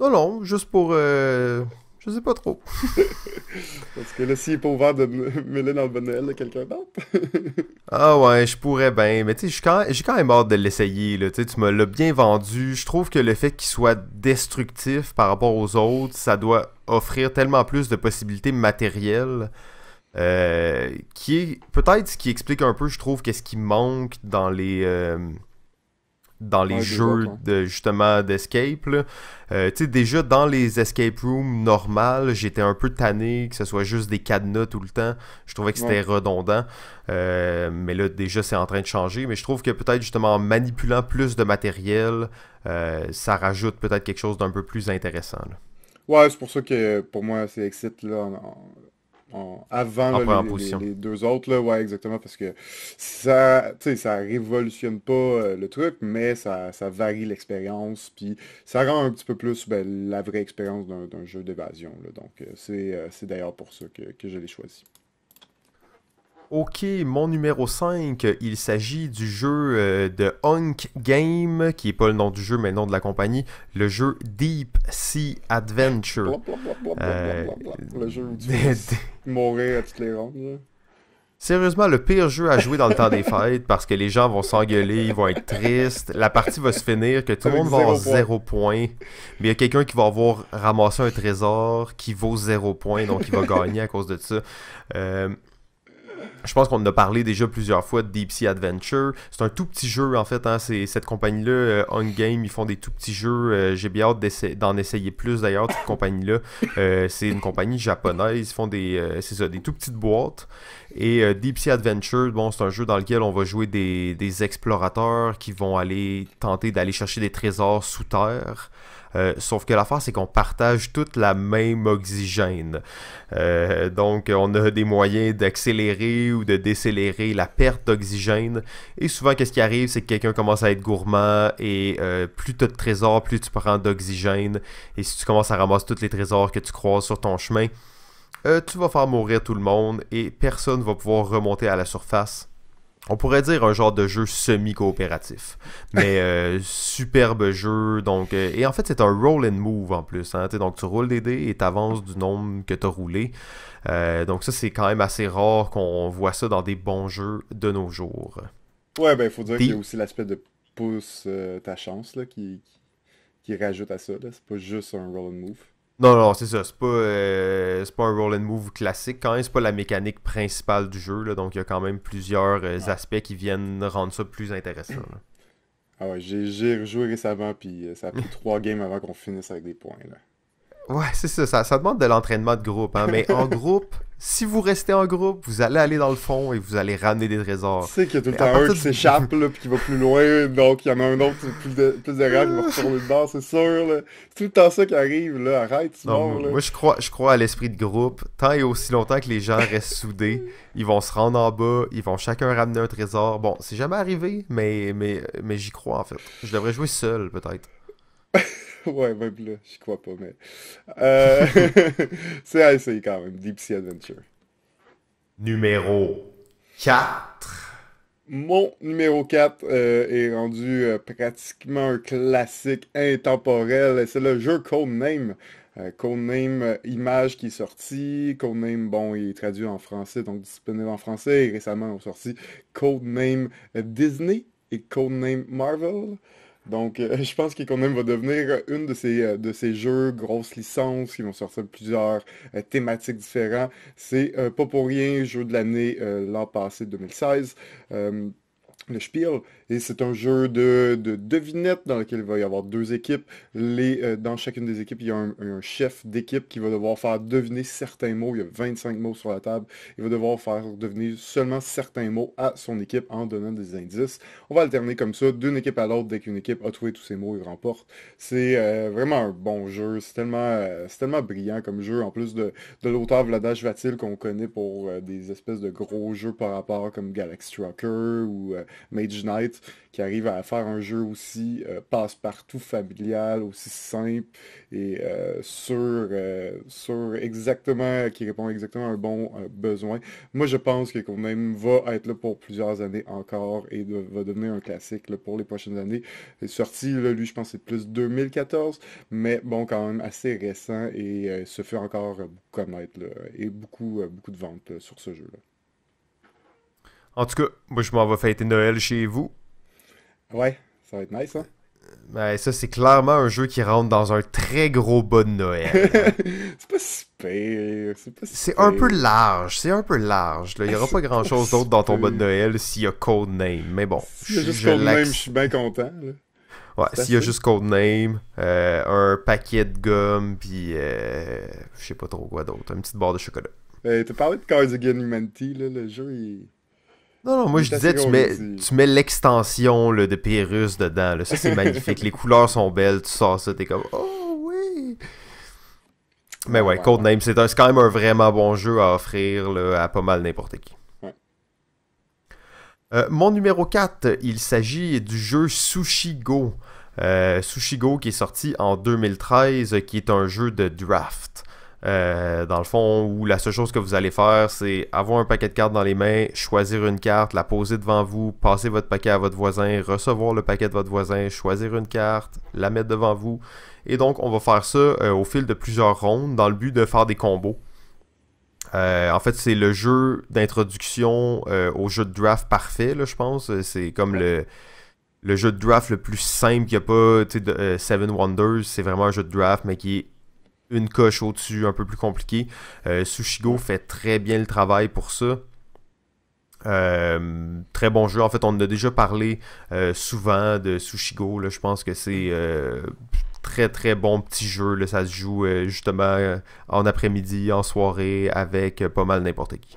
Non, non, juste pour. Euh, je sais pas trop. Parce que là, s'il est pas ouvert de mêler dans le Bonne Noël de quelqu'un d'autre. ah ouais, je pourrais bien. Mais tu sais, j'ai quand, même hâte de l'essayer. Tu me l'as bien vendu. Je trouve que le fait qu'il soit destructif par rapport aux autres, ça doit offrir tellement plus de possibilités matérielles. Euh, qui est peut-être ce qui explique un peu, je trouve, qu'est-ce qui manque dans les euh, dans les jeux hein. de justement d'escape. Euh, tu sais, déjà dans les escape rooms normales, j'étais un peu tanné que ce soit juste des cadenas tout le temps. Je trouvais que c'était redondant. mais là, déjà, c'est en train de changer. Mais je trouve que peut-être justement en manipulant plus de matériel, ça rajoute peut-être quelque chose d'un peu plus intéressant. Ouais, c'est pour ça que pour moi, c'est excitant avant les, deux autres. Là, exactement, parce que ça, ça révolutionne pas euh, le truc, mais ça, varie l'expérience, puis ça rend un petit peu plus ben, la vraie expérience d'un jeu d'évasion. Donc, euh, euh, c'est d'ailleurs pour ça que, que je l'ai choisi. Ok, mon numéro 5, il s'agit du jeu euh, de Hunk Game, qui n'est pas le nom du jeu, mais le nom de la compagnie, le jeu Deep Sea Adventure. Euh, le jeu mourir à toutes les Sérieusement, le pire jeu à jouer dans le temps des fêtes parce que les gens vont s'engueuler, ils vont être tristes, la partie va se finir, que tout le monde va avoir zéro point. Mais il y a quelqu'un qui va avoir ramassé un trésor qui vaut zéro point, donc il va gagner à cause de ça. Euh, je pense qu'on en a parlé déjà plusieurs fois de Deep Sea Adventure. C'est un tout petit jeu, en fait. Hein, c'est, cette compagnie-là, euh, On Game, ils font des tout petits jeux. Euh, j'ai bien hâte d'en essayer plus, d'ailleurs, cette compagnie-là. Euh, c'est une compagnie japonaise. Ils font des, c'est ça, des tout petites boîtes. Et Deep Sea Adventure, bon, c'est un jeu dans lequel on va jouer des, des explorateurs qui vont aller tenter d'aller chercher des trésors sous terre. Euh, sauf que l'affaire, c'est qu'on partage toute la même oxygène. Euh, donc, on a des moyens d'accélérer ou de décélérer la perte d'oxygène. Et souvent, qu'est-ce qui arrive, c'est que quelqu'un commence à être gourmand et euh, plus tu as de trésors, plus tu prends d'oxygène. Et si tu commences à ramasser tous les trésors que tu croises sur ton chemin, tu vas faire mourir tout le monde et personne ne va pouvoir remonter à la surface on pourrait dire un genre de jeu semi-coopératif. Mais euh, superbe jeu. Donc, euh, et en fait, c'est un roll and move en plus. Hein, donc, tu roules des dés et tu avances du nombre que tu as roulé. Euh, donc, ça, c'est quand même assez rare qu'on voit ça dans des bons jeux de nos jours. Ouais, ben, il faut dire qu'il y a aussi l'aspect de pousse ta chance qui, qui rajoute à ça. C'est pas juste un roll and move. Non, non, c'est ça. C'est pas, euh, pas un roll and move classique quand même. C'est pas la mécanique principale du jeu. donc, il y a quand même plusieurs euh, aspects qui viennent rendre ça plus intéressant. Ah ouais, j'ai rejoué récemment, puis euh, ça a pris trois games avant qu'on finisse avec des points. Là. Ouais, c'est ça, ça, demande de l'entraînement de groupe. Hein, mais en groupe, si vous restez en groupe, vous allez aller dans le fond et vous allez ramener des trésors. Tu sais qu'il y a tout le temps un qui s'échappe, là, puis qui va plus loin, donc il y en a un autre qui plus, plus derrière qui va ah. retourner dedans, c'est sûr, là. C'est tout le temps ça qui arrive, là. Arrête, tu mords, Moi, je crois, je crois à l'esprit de groupe. Tant et aussi longtemps que les gens restent soudés, ils vont se rendre en bas, ils vont chacun ramener un trésor. Bon, c'est jamais arrivé, mais, mais, mais j'y crois, en fait. Je devrais jouer seul, peut-être. ouais, même là, je crois pas, mais. Euh, c'est à essayer quand même, Deep Sea Adventure. Numéro 4. Mon numéro 4 euh, est rendu euh, pratiquement un classique intemporel. C'est le jeu Codename. Code Codename Image qui est sorti. Codename, bon, il est traduit en français, donc disponible en français. Et récemment, on sorti Codename Disney et Codename Marvel. Donc, euh, je pense qu'il quand même va devenir euh, une euh, de ces, jeux grosses licences qui vont sortir plusieurs thématiques différentes. C'est pas pour rien jeu de l'année l'an passé 2016. le Spiel, et c'est un jeu de, de devinettes dans lequel il va y avoir deux équipes. Les, euh, dans chacune des équipes, il y a un, chef d'équipe qui va devoir faire deviner certains mots. Il y a 25 mots sur la table. Il va devoir faire deviner seulement certains mots à son équipe en donnant des indices. On va alterner comme ça d'une équipe à l'autre. Dès qu'une équipe a trouvé tous ses mots, il remporte. C'est euh, vraiment un bon jeu. C'est tellement, euh, tellement brillant comme jeu. En plus de, de l'auteur Vladash Vatil qu'on connaît pour des espèces de gros jeux par rapport comme Galaxy Trucker ou Mage Knight qui arrive à faire un jeu aussi euh, passe-partout familial, aussi simple et euh, sur, euh, exactement, qui répond exactement à un bon euh, besoin. Moi, je pense que va être là pour plusieurs années encore et va devenir un classique pour les prochaines années. C'est sorti, lui, je pense, c'est plus 2014, mais bon, quand même assez récent et se fait encore connaître et beaucoup, beaucoup de ventes sur ce jeu-là. En tout cas, moi je m'en vais fêter Noël chez vous. Ouais, ça va être nice, hein? Ben, ça, c'est clairement un jeu qui rentre dans un très gros bas de Noël. c'est pas pas super. C'est un peu large. C'est un peu large. Il n'y aura pas grand chose d'autre dans ton bas de Noël s'il y a Code Name, Mais bon. S'il y a juste Name, je suis bien content. Ouais, s'il y a juste Name, euh, un paquet de gomme, puis euh, je sais pas trop quoi d'autre. Une petite barre de chocolat. Euh, T'as parlé de Cards Against Humanity, là, le jeu, il non, non, moi je disais, tu mets, l'extension de Pyrrhus dedans. Ça, c'est magnifique. Les couleurs sont belles. Tu sors ça, t'es comme, oh oui! Mais ah, ouais, Name, c'est quand même un vraiment bon jeu à offrir à pas mal n'importe qui. Euh, mon numéro 4, il s'agit du jeu Sushi Go. Euh, Sushi Go qui est sorti en 2013, qui est un jeu de draft. Euh, dans le fond, où la seule chose que vous allez faire, c'est avoir un paquet de cartes dans les mains, choisir une carte, la poser devant vous, passer votre paquet à votre voisin, recevoir le paquet de votre voisin, choisir une carte, la mettre devant vous. Et donc, on va faire ça euh, au fil de plusieurs rondes dans le but de faire des combos. Euh, en fait, c'est le jeu d'introduction au jeu de draft parfait, là, je pense. C'est comme le le jeu de draft le plus simple qu'il n'y a pas, de, Seven Wonders, c'est vraiment un jeu de draft, mais qui est une coche au-dessus, un peu plus compliqué. Euh, Sushigo fait très bien le travail pour ça. Euh, très bon jeu. En fait, on a déjà parlé euh, souvent de Sushigo. Je pense que c'est très très bon petit jeu. Là. Ça se joue justement en après-midi, en soirée, avec pas mal n'importe qui.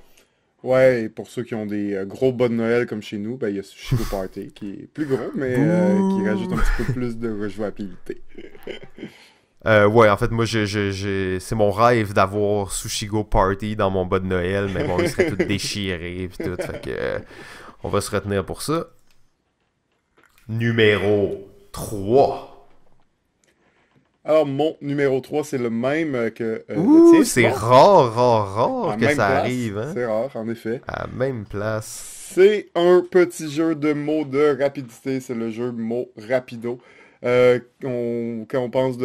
Ouais, et pour ceux qui ont des gros bonnes Noël comme chez nous, ben, il y a Sushigo Party qui est plus gros, mais qui rajoute un petit peu plus de rejouabilité. Euh, ouais, en fait, moi, c'est mon rêve d'avoir Sushigo Party dans mon bas de Noël, mais bon, il serait tout déchiré et tout. Fait que, euh, on va se retenir pour ça. Numéro 3. Alors, mon numéro 3, c'est le même que euh, C'est rare, rare, rare que ça arrive. Hein. C'est rare, en effet. À même place. C'est un petit jeu de mots de rapidité. C'est le jeu mot rapido. Euh, quand on pense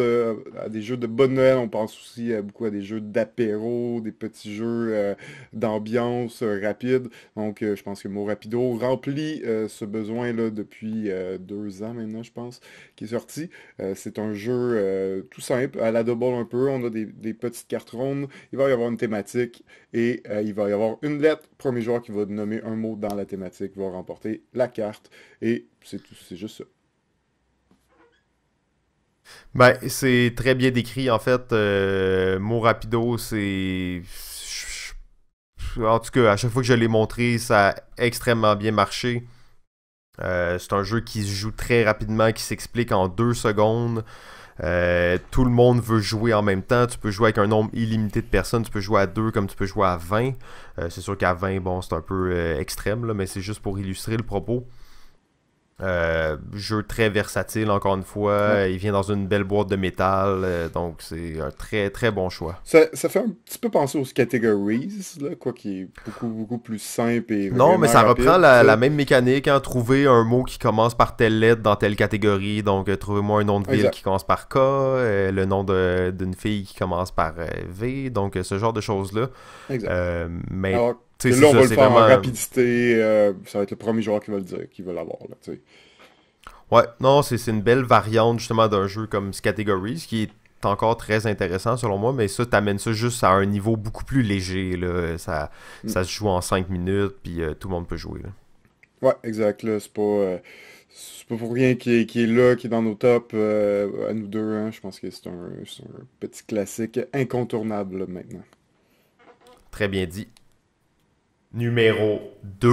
à des jeux de bonne Noël, on pense aussi beaucoup à des jeux d'apéro, des petits jeux euh, d'ambiance euh, rapide. Donc, je pense que Mo Rapido remplit ce besoin-là depuis deux ans maintenant, je pense, qui est sorti. c'est un jeu tout simple, à la double un peu. On a des, petites cartes rondes. Il va y avoir une thématique et il va y avoir une lettre. Premier joueur qui va nommer un mot dans la thématique va remporter la carte. Et c'est tout, c'est juste ça. Ben, c'est très bien décrit. En fait, euh, mot rapido, c'est. En tout cas, à chaque fois que je l'ai montré, ça a extrêmement bien marché. Euh, c'est un jeu qui se joue très rapidement, qui s'explique en deux secondes. Euh, tout le monde veut jouer en même temps. Tu peux jouer avec un nombre illimité de personnes. Tu peux jouer à deux comme tu peux jouer à 20. Euh, c'est sûr qu'à 20, bon, c'est un peu extrême, mais c'est juste pour illustrer le propos. Euh, jeu très versatile, encore une fois. Il vient dans une belle boîte de métal, euh, donc c'est un très très bon choix. Ça, fait un petit peu penser aux categories, là, quoi qui est beaucoup beaucoup plus simple et. Non, mais ça reprend la, même mécanique, hein, trouver un mot qui commence par telle lettre dans telle catégorie. Donc, euh, trouvez-moi un nom de ville qui commence par K, le nom d'une fille qui commence par V, donc ce genre de choses-là. Exact. mais là, on va le faire en rapidité. Euh, ça va être le premier joueur qui va le dire, qui va l'avoir. Ouais, non, c'est une belle variante justement d'un jeu comme ce ce qui est encore très intéressant selon moi, mais ça, t'amène ça juste à un niveau beaucoup plus léger. Là. Ça, mm. ça se joue en 5 minutes, puis euh, tout le monde peut jouer. Là. Ouais, exact. C'est pas, euh, pas pour rien qu'il est, là, qui est dans nos tops à nous deux. Hein. Je pense que c'est un, petit classique incontournable maintenant. Très bien dit numéro 2.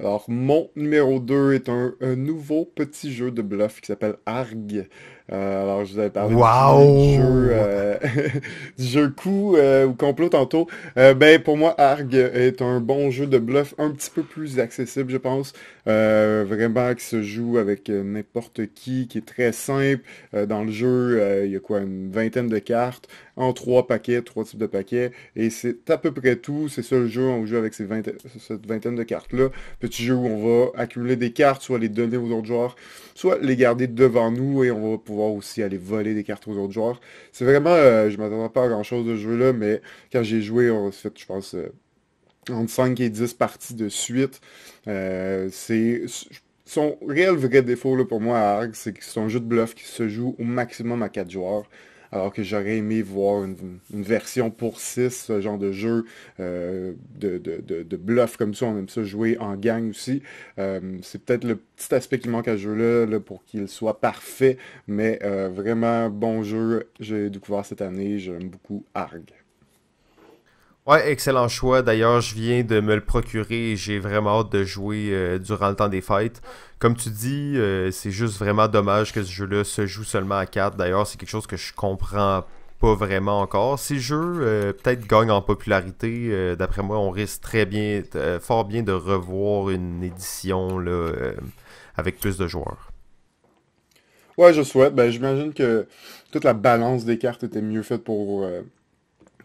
Alors, mon numéro 2 est un, nouveau petit jeu de bluff qui s'appelle ARG. Euh, alors, je vous avais parlé euh, du, jeu, coup ou euh, complot tantôt. ben, pour moi, ARG est un bon jeu de bluff un petit peu plus accessible, je pense. vraiment, qui se joue avec n'importe qui, qui est très simple. dans le jeu, il y a quoi, une vingtaine de cartes en trois paquets, trois types de paquets. Et c'est à peu près tout. C'est ça le jeu. On joue avec ces 20, cette vingtaine de cartes-là. Petit jeu où on va accumuler des cartes, soit les donner aux autres joueurs, soit les garder devant nous et on va pouvoir aussi aller voler des cartes aux autres joueurs. C'est vraiment, euh, je m'attendais pas à grand-chose de ce jeu-là, mais quand j'ai joué, on fait, je pense, euh, entre 5 et 10 parties de suite. Euh, c'est son réel vrai défaut pour moi à Arg, c'est que c'est un jeu de bluff qui se joue au maximum à 4 joueurs alors que j'aurais aimé voir une, version pour 6, ce genre de jeu euh, de, bluff comme ça. On aime ça jouer en gang aussi. Euh, c'est peut-être le petit aspect qui manque à ce jeu-là pour qu'il soit parfait, mais euh, vraiment bon jeu. J'ai découvert cette année, j'aime beaucoup Arg. Ouais, excellent choix. D'ailleurs, je viens de me le procurer et j'ai vraiment hâte de jouer durant le temps des fêtes. Comme tu dis, euh, c'est juste vraiment dommage que ce jeu-là se joue seulement à 4. D'ailleurs, c'est quelque chose que je comprends pas vraiment encore. Ces jeux, euh, peut-être gagnent en popularité. Euh, d'après moi, on risque très bien, fort bien de revoir une édition avec plus de joueurs. Ouais, je souhaite. Ben, j'imagine que toute la balance des cartes était mieux faite pour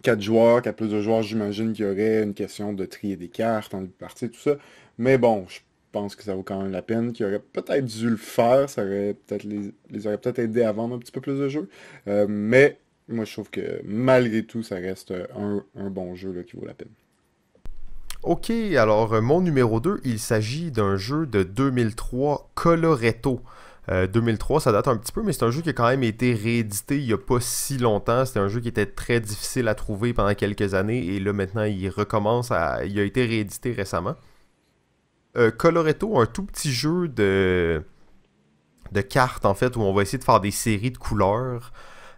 4 joueurs, qu'à plus de joueurs. J'imagine qu'il y aurait une question de trier des cartes en hein, partie, tout ça. Mais bon, je je pense que ça vaut quand même la peine, qui aurait peut-être dû le faire, ça aurait peut-être les, aurait peut-être aidé à vendre un petit peu plus de jeux. Euh, mais moi, je trouve que malgré tout, ça reste un, bon jeu qui vaut la peine. Ok, alors euh, mon numéro 2, il s'agit d'un jeu de 2003, Coloretto. 2003, euh, ça date un petit peu, mais c'est un jeu qui a quand même été réédité il n'y a pas si longtemps. C'était un jeu qui était très difficile à trouver pendant quelques années, et là maintenant, il recommence à... Il a été réédité récemment. Euh, Coloretto, un tout petit jeu de, cartes, en fait, où on va essayer de faire des séries de couleurs.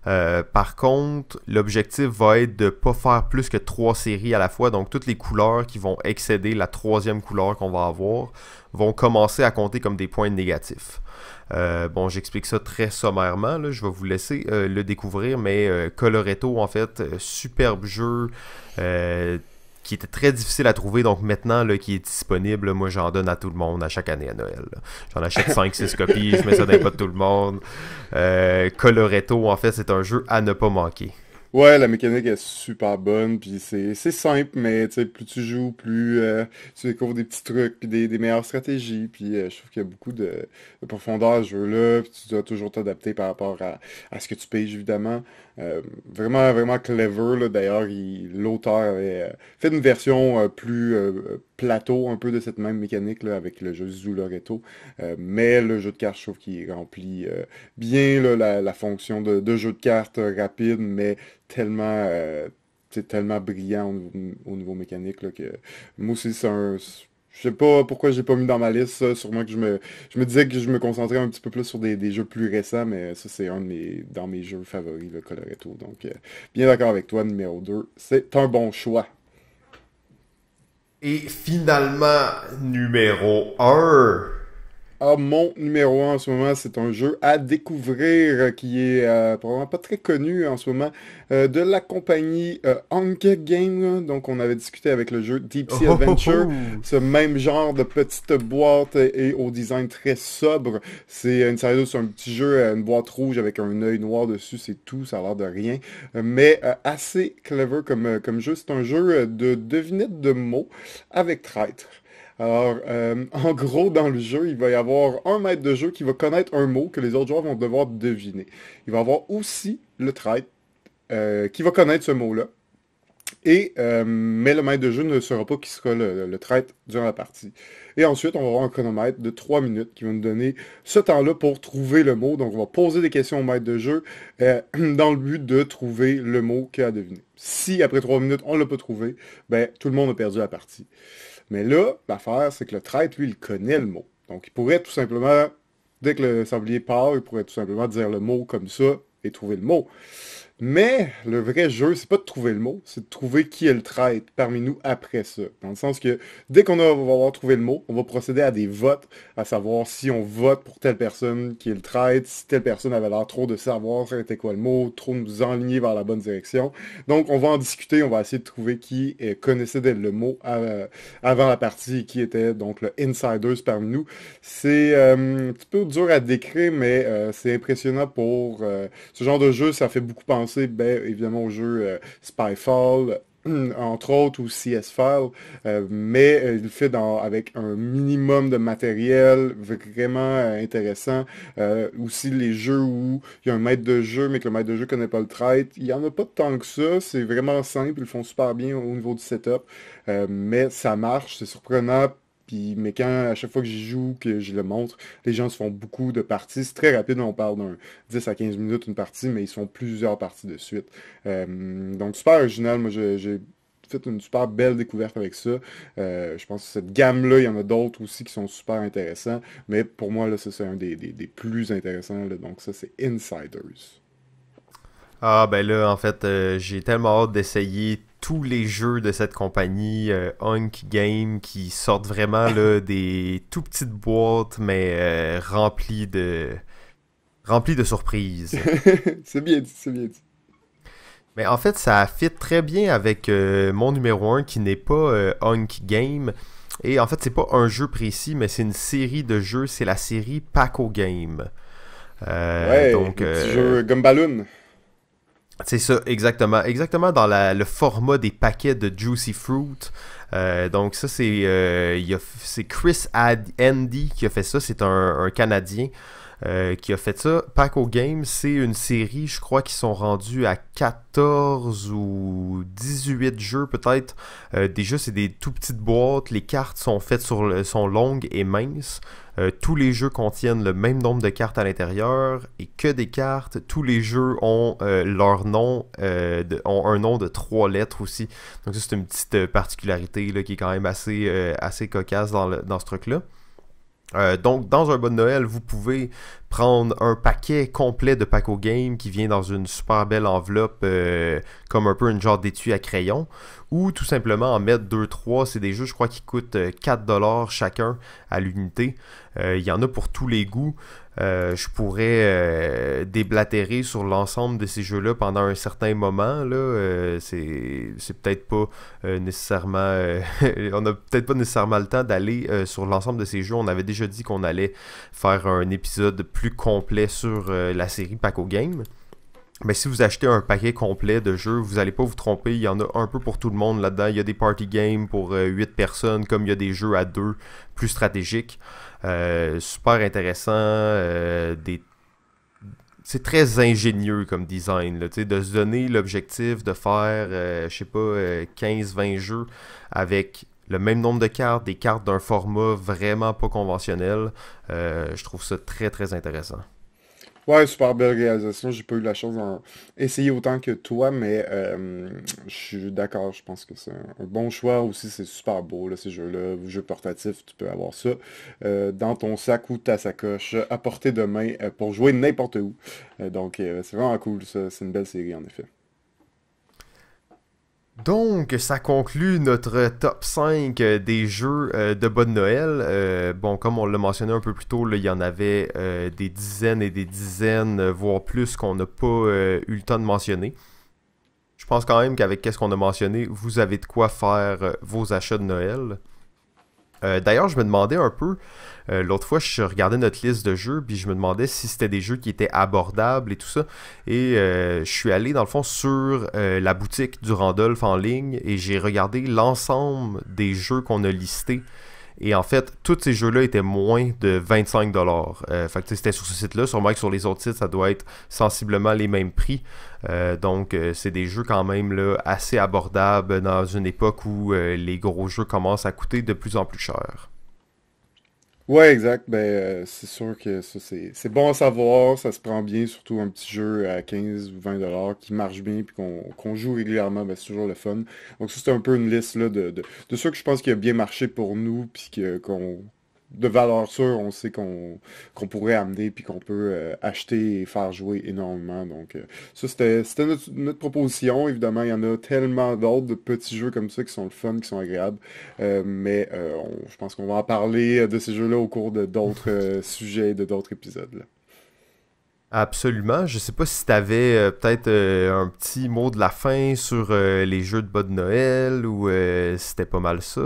Euh, par contre, l'objectif va être de ne pas faire plus que trois séries à la fois. Donc, toutes les couleurs qui vont excéder la troisième couleur qu'on va avoir vont commencer à compter comme des points négatifs. Euh, bon, j'explique ça très sommairement. Je vais vous laisser le découvrir, mais Coloretto, en fait, superbe jeu qui était très difficile à trouver. Donc maintenant, là, qui est disponible, moi j'en donne à tout le monde à chaque année à Noël. J'en achète 5-6 copies, je mets ça dans pas de tout le monde. Euh, Coloretto, en fait, c'est un jeu à ne pas manquer. Ouais, la mécanique est super bonne, puis c'est simple, mais plus tu joues, plus euh, tu découvres des petits trucs, puis des, meilleures stratégies, puis euh, je trouve qu'il y a beaucoup de, profondeur à ce jeu-là, puis tu dois toujours t'adapter par rapport à, ce que tu payes évidemment. Euh, vraiment, vraiment clever. D'ailleurs, l'auteur avait euh, fait une version euh, plus plateau un peu de cette même mécanique avec le jeu Zuloreto. mais le jeu de cartes, je trouve qu'il remplit bien la, fonction de, jeu de cartes rapide, mais tellement c'est tellement brillant au niveau, mécanique que moi aussi c'est un je sais pas pourquoi j'ai pas mis dans ma liste ça. Sûrement que je me, je me disais que je me concentrais un petit peu plus sur des, jeux plus récents, mais ça, c'est un de mes, dans mes jeux favoris, le Coloretto. Donc, euh, bien d'accord avec toi, numéro 2. C'est un bon choix. Et finalement, numéro 1. Ah, mon numéro 1 en ce moment, c'est un jeu à découvrir euh, qui est euh, probablement pas très connu en ce moment euh, de la compagnie euh, Game. Donc, on avait discuté avec le jeu Deep Sea oh, oh, Adventure, oh, ce même genre de petite boîte et, au design très sobre. C'est une série c'est un petit jeu une boîte rouge avec un œil noir dessus, c'est tout, ça a l'air de rien, mais assez clever comme, comme jeu. C'est un jeu de devinette de mots avec traître. Alors, euh, en gros, dans le jeu, il va y avoir un maître de jeu qui va connaître un mot que les autres joueurs vont devoir deviner. Il va y avoir aussi le traître euh, qui va connaître ce mot-là. Et, euh, mais le maître de jeu ne sera pas qui sera le, le, durant la partie. Et ensuite, on va avoir un chronomètre de 3 minutes qui va nous donner ce temps-là pour trouver le mot. Donc, on va poser des questions au maître de jeu dans le but de trouver le mot qu'il a deviné. Si après 3 minutes, on ne l'a pas trouvé, ben, tout le monde a perdu la partie. Mais là, l'affaire, c'est que le traître, lui, il connaît le mot. Donc, il pourrait tout simplement, dès que le sablier part, il pourrait tout simplement dire le mot comme ça et trouver le mot. Mais le vrai jeu, c'est pas de trouver le mot, c'est de trouver qui est le traître parmi nous après ça. Dans le sens que dès qu'on va avoir trouvé le mot, on va procéder à des votes, à savoir si on vote pour telle personne qui est le traître, si telle personne avait l'air trop de savoir c'était quoi le mot, trop nous enligner vers la bonne direction. Donc on va en discuter, on va essayer de trouver qui euh, connaissait le mot euh, avant la partie, qui était donc le insider parmi nous. C'est euh, un petit peu dur à décrire, mais c'est impressionnant pour ce genre de jeu, ça fait beaucoup penser ben, évidemment au jeu euh, Spyfall, entre autres ou CSFile, euh, mais euh, il fait dans, avec un minimum de matériel vraiment intéressant. aussi les jeux où il y a un maître de jeu, mais que le maître de jeu connaît pas le trait, il n'y en a pas tant que ça, c'est vraiment simple, ils font super bien au niveau du setup, mais ça marche, c'est surprenant mais quand à chaque fois que j'y joue, que je le montre, les gens se font beaucoup de parties. C'est très rapide, on parle d'un 10 à 15 minutes une partie, mais ils font plusieurs parties de suite. Euh, donc super original, moi j'ai fait une super belle découverte avec ça. Euh, je pense que cette gamme-là, il y en a d'autres aussi qui sont super intéressants. Mais pour moi, là, c'est un des, plus intéressants. Donc ça, c'est Insiders. Ah ben là, en fait, euh, j'ai tellement hâte d'essayer tous les jeux de cette compagnie, Honk euh, Game, qui sortent vraiment des tout petites boîtes, mais remplis euh, remplies de remplies de surprises. c'est bien dit, c'est bien dit. Mais en fait, ça fit très bien avec euh, mon numéro 1 qui n'est pas Hunk Game. Et en fait, c'est pas un jeu précis, mais c'est une série de jeux. C'est la série Paco Game. ouais, donc, petit jeu Gumballoon. C'est ça, exactement. Exactement dans la, le format des paquets de Juicy Fruit. Euh, donc ça, euh, c'est Chris Ad Andy qui a fait ça. C'est un, un Canadien. Euh, qui a fait ça. Paco Games, c'est une série, je crois qu'ils sont rendus à 14 ou 18 jeux peut-être. Euh, déjà, c'est des tout petites boîtes, les cartes sont faites sur sont longues et minces. Euh, tous les jeux contiennent le même nombre de cartes à l'intérieur et que des cartes. Tous les jeux ont leur nom, ont un nom de trois lettres aussi. Donc c'est une petite particularité là, qui est quand même assez, assez cocasse dans, dans ce truc-là. Euh, donc, dans un bon Noël, vous pouvez prendre un paquet complet de Paco Game qui vient dans une super belle enveloppe, euh, comme un peu une genre d'étui à crayon ou tout simplement en mettre 2-3. C'est des jeux, je crois, qui coûtent 4$ euh, chacun à l'unité. Euh, il y en a pour tous les goûts. Euh, je pourrais déblatérer sur l'ensemble de ces jeux-là pendant un certain moment. Là, c'est, c'est peut-être pas nécessairement. on n'a peut-être pas nécessairement le temps d'aller sur l'ensemble de ces jeux. On avait déjà dit qu'on allait faire un épisode plus complet sur la série Paco Game mais si vous achetez un paquet complet de jeux, vous n'allez pas vous tromper. Il y en a un peu pour tout le monde là-dedans. Il y a des party games pour 8 euh, personnes, comme il y a des jeux à deux plus stratégiques. Euh, super intéressant. Euh, c'est très ingénieux comme design. Là, de se donner l'objectif de faire, je sais pas, 15-20 jeux avec le même nombre de cartes, des cartes d'un format vraiment pas conventionnel. je trouve ça très très intéressant. Ouais, super belle réalisation. J'ai pas eu la chance d'en essayer autant que toi, mais euh, je suis d'accord. Je pense que c'est un bon choix aussi. C'est super beau, ces jeux-là. Jeux portatifs, tu peux avoir ça euh, dans ton sac ou ta sacoche à portée de main euh, pour jouer n'importe où. donc, c'est vraiment cool, C'est une belle série, en effet. Donc, ça conclut notre top 5 euh, des jeux euh, de Bonne Noël. Euh, bon, comme on l'a mentionné un peu plus tôt, il y en avait des dizaines et des dizaines, voire plus, qu'on n'a pas eu le temps de mentionner. Je pense quand même qu'avec qu'est-ce qu'on a mentionné, vous avez de quoi faire vos achats de Noël. Euh, d'ailleurs, je me demandais un peu, euh, l'autre fois, je regardais notre liste de jeux, puis je me demandais si c'était des jeux qui étaient abordables et tout ça. Et euh, je suis allé, dans le fond, sur la boutique du Randolph en ligne, et j'ai regardé l'ensemble des jeux qu'on a listés et en fait, tous ces jeux-là étaient moins de 25 dollars. Euh, fait c'était sur ce site-là. Sûrement que sur les autres sites, ça doit être sensiblement les mêmes prix. Euh, donc, euh, c'est des jeux quand même assez abordables dans une époque où les gros jeux commencent à coûter de plus en plus cher. Ouais, exact. Ben, euh, c'est sûr que ça, c'est, bon à savoir. Ça se prend bien, surtout un petit jeu à 15 ou 20 dollars qui marche bien puis qu'on, joue régulièrement. Ben, c'est toujours le fun. Donc, ça, c'est un peu une liste là, de, de, de ceux que je pense qui a bien marché pour nous puis qu'on de valeur sûre, on sait qu'on pourrait amener puis qu'on peut euh, acheter et faire jouer énormément. Donc, euh, ça, c'était notre, proposition. Évidemment, il y en a tellement d'autres de petits jeux comme ça qui sont le fun, qui sont agréables. Euh, mais je pense qu'on va en parler de ces jeux-là au cours de d'autres sujets, de d'autres épisodes. Absolument. Je sais pas si tu avais peut-être un petit mot de la fin sur les jeux de bas de Noël ou c'était pas mal ça.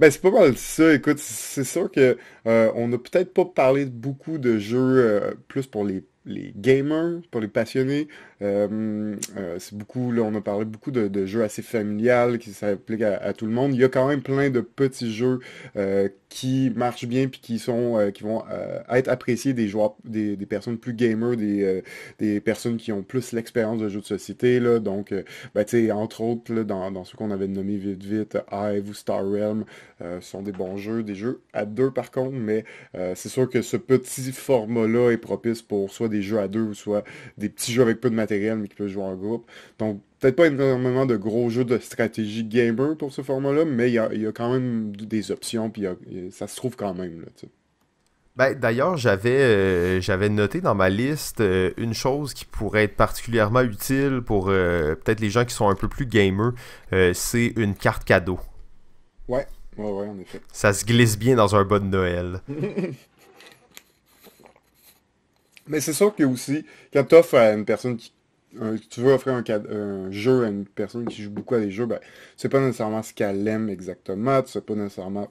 Ben, c'est pas mal ça. Écoute, c'est sûr que euh, on n'a peut-être pas parlé beaucoup de jeux euh, plus pour les les gamers, pour les passionnés. Euh, c'est beaucoup, là, on a parlé beaucoup de, jeux assez familiales qui s'appliquent à, tout le monde. Il y a quand même plein de petits jeux euh, qui marchent bien puis qui sont euh, qui vont euh, être appréciés des joueurs des, des personnes plus gamers des, euh, des personnes qui ont plus l'expérience de jeux de société là donc ben, sais entre autres dans, dans ceux qu'on avait nommé vite vite Hive ou Star Realm sont des bons jeux des jeux à deux par contre mais c'est sûr que ce petit format là est propice pour soit des jeux à deux ou soit des petits jeux avec peu de matériel mais qui peuvent jouer en groupe donc peut-être pas énormément de gros jeux de stratégie gamer pour ce format-là, mais il y a, quand même des options, puis ça se trouve quand même. Là, ben, D'ailleurs, j'avais euh, j'avais noté dans ma liste euh, une chose qui pourrait être particulièrement utile pour euh, peut-être les gens qui sont un peu plus gamer, c'est une carte cadeau. Ouais, ouais, en effet. Ça se glisse bien dans un bon Noël. Mais c'est sûr que aussi, quand tu offres à une personne qui tu veux offrir un, jeu à une personne qui joue beaucoup à des jeux, ben, c'est pas nécessairement ce qu'elle aime exactement, c'est pas nécessairement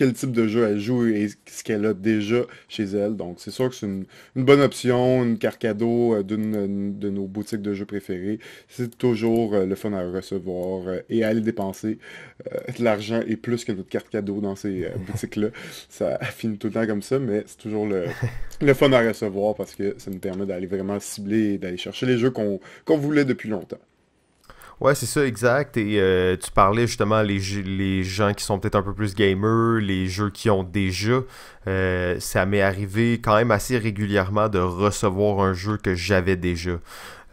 quel type de jeu elle joue et ce qu'elle a déjà chez elle. Donc, c'est sûr que c'est une, bonne option, une carte cadeau euh, d'une euh, de nos boutiques de jeux préférées. C'est toujours euh, le fun à recevoir et à aller dépenser. de L'argent et plus que notre carte cadeau dans ces boutiques-là. Ça finit tout le temps comme ça, mais c'est toujours le, le fun à recevoir parce que ça nous permet d'aller vraiment cibler et d'aller chercher les jeux qu'on voulait depuis longtemps. Ouais, c'est ça, exact. Et euh, tu parlais justement les, les gens qui sont peut-être un peu plus gamers, les jeux qui ont déjà. Euh, ça m'est arrivé quand même assez régulièrement de recevoir un jeu que j'avais déjà.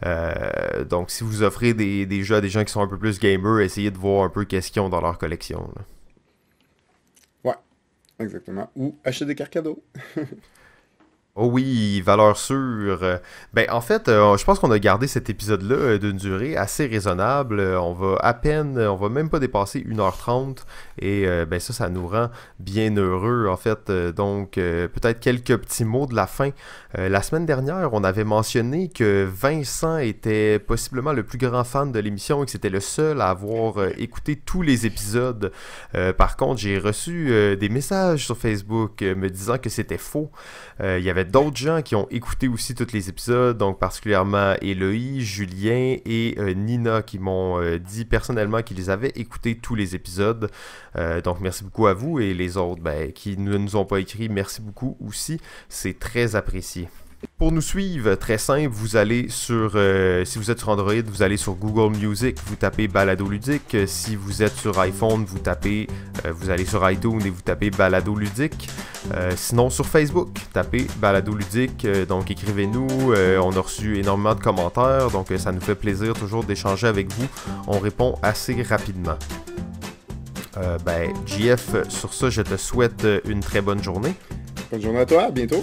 Euh, donc, si vous offrez des, des, jeux à des gens qui sont un peu plus gamers, essayez de voir un peu qu'est-ce qu'ils ont dans leur collection. Ouais, exactement. Ou acheter des cartes cadeaux. Oh oui, valeur sûre. Ben en fait, euh, je pense qu'on a gardé cet épisode-là euh, d'une durée assez raisonnable. Euh, on va à peine, on va même pas dépasser 1h30 et ben ça, ça nous rend bien heureux en fait. Donc peut-être quelques petits mots de la fin. la semaine dernière, on avait mentionné que Vincent était possiblement le plus grand fan de l'émission et que c'était le seul à avoir écouté tous les épisodes. par contre, j'ai reçu des messages sur Facebook me disant que c'était faux. Il y avait d'autres gens qui ont écouté aussi tous les épisodes, donc particulièrement Eloï, Julien et euh, Nina qui m'ont euh, dit personnellement qu'ils avaient écouté tous les épisodes. Euh, donc merci beaucoup à vous et les autres ben, qui ne nous ont pas écrit, merci beaucoup aussi. C'est très apprécié. Pour nous suivre, très simple, vous allez sur, euh, si vous êtes sur Android, vous allez sur Google Music, vous tapez Balado Ludique. Si vous êtes sur iPhone, vous tapez, euh, vous allez sur iTunes et vous tapez Balado Ludique. Euh, sinon, sur Facebook, tapez Balado Ludique. donc, écrivez-nous. on a reçu énormément de commentaires, donc ça nous fait plaisir toujours d'échanger avec vous. On répond assez rapidement. ben, JF, sur ça, je te souhaite une très bonne journée. Bonne journée à toi, à bientôt.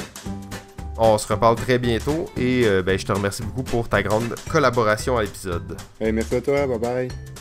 On se reparle très bientôt et euh, ben, je te remercie beaucoup pour ta grande collaboration à l'épisode. merci à toi, bye bye.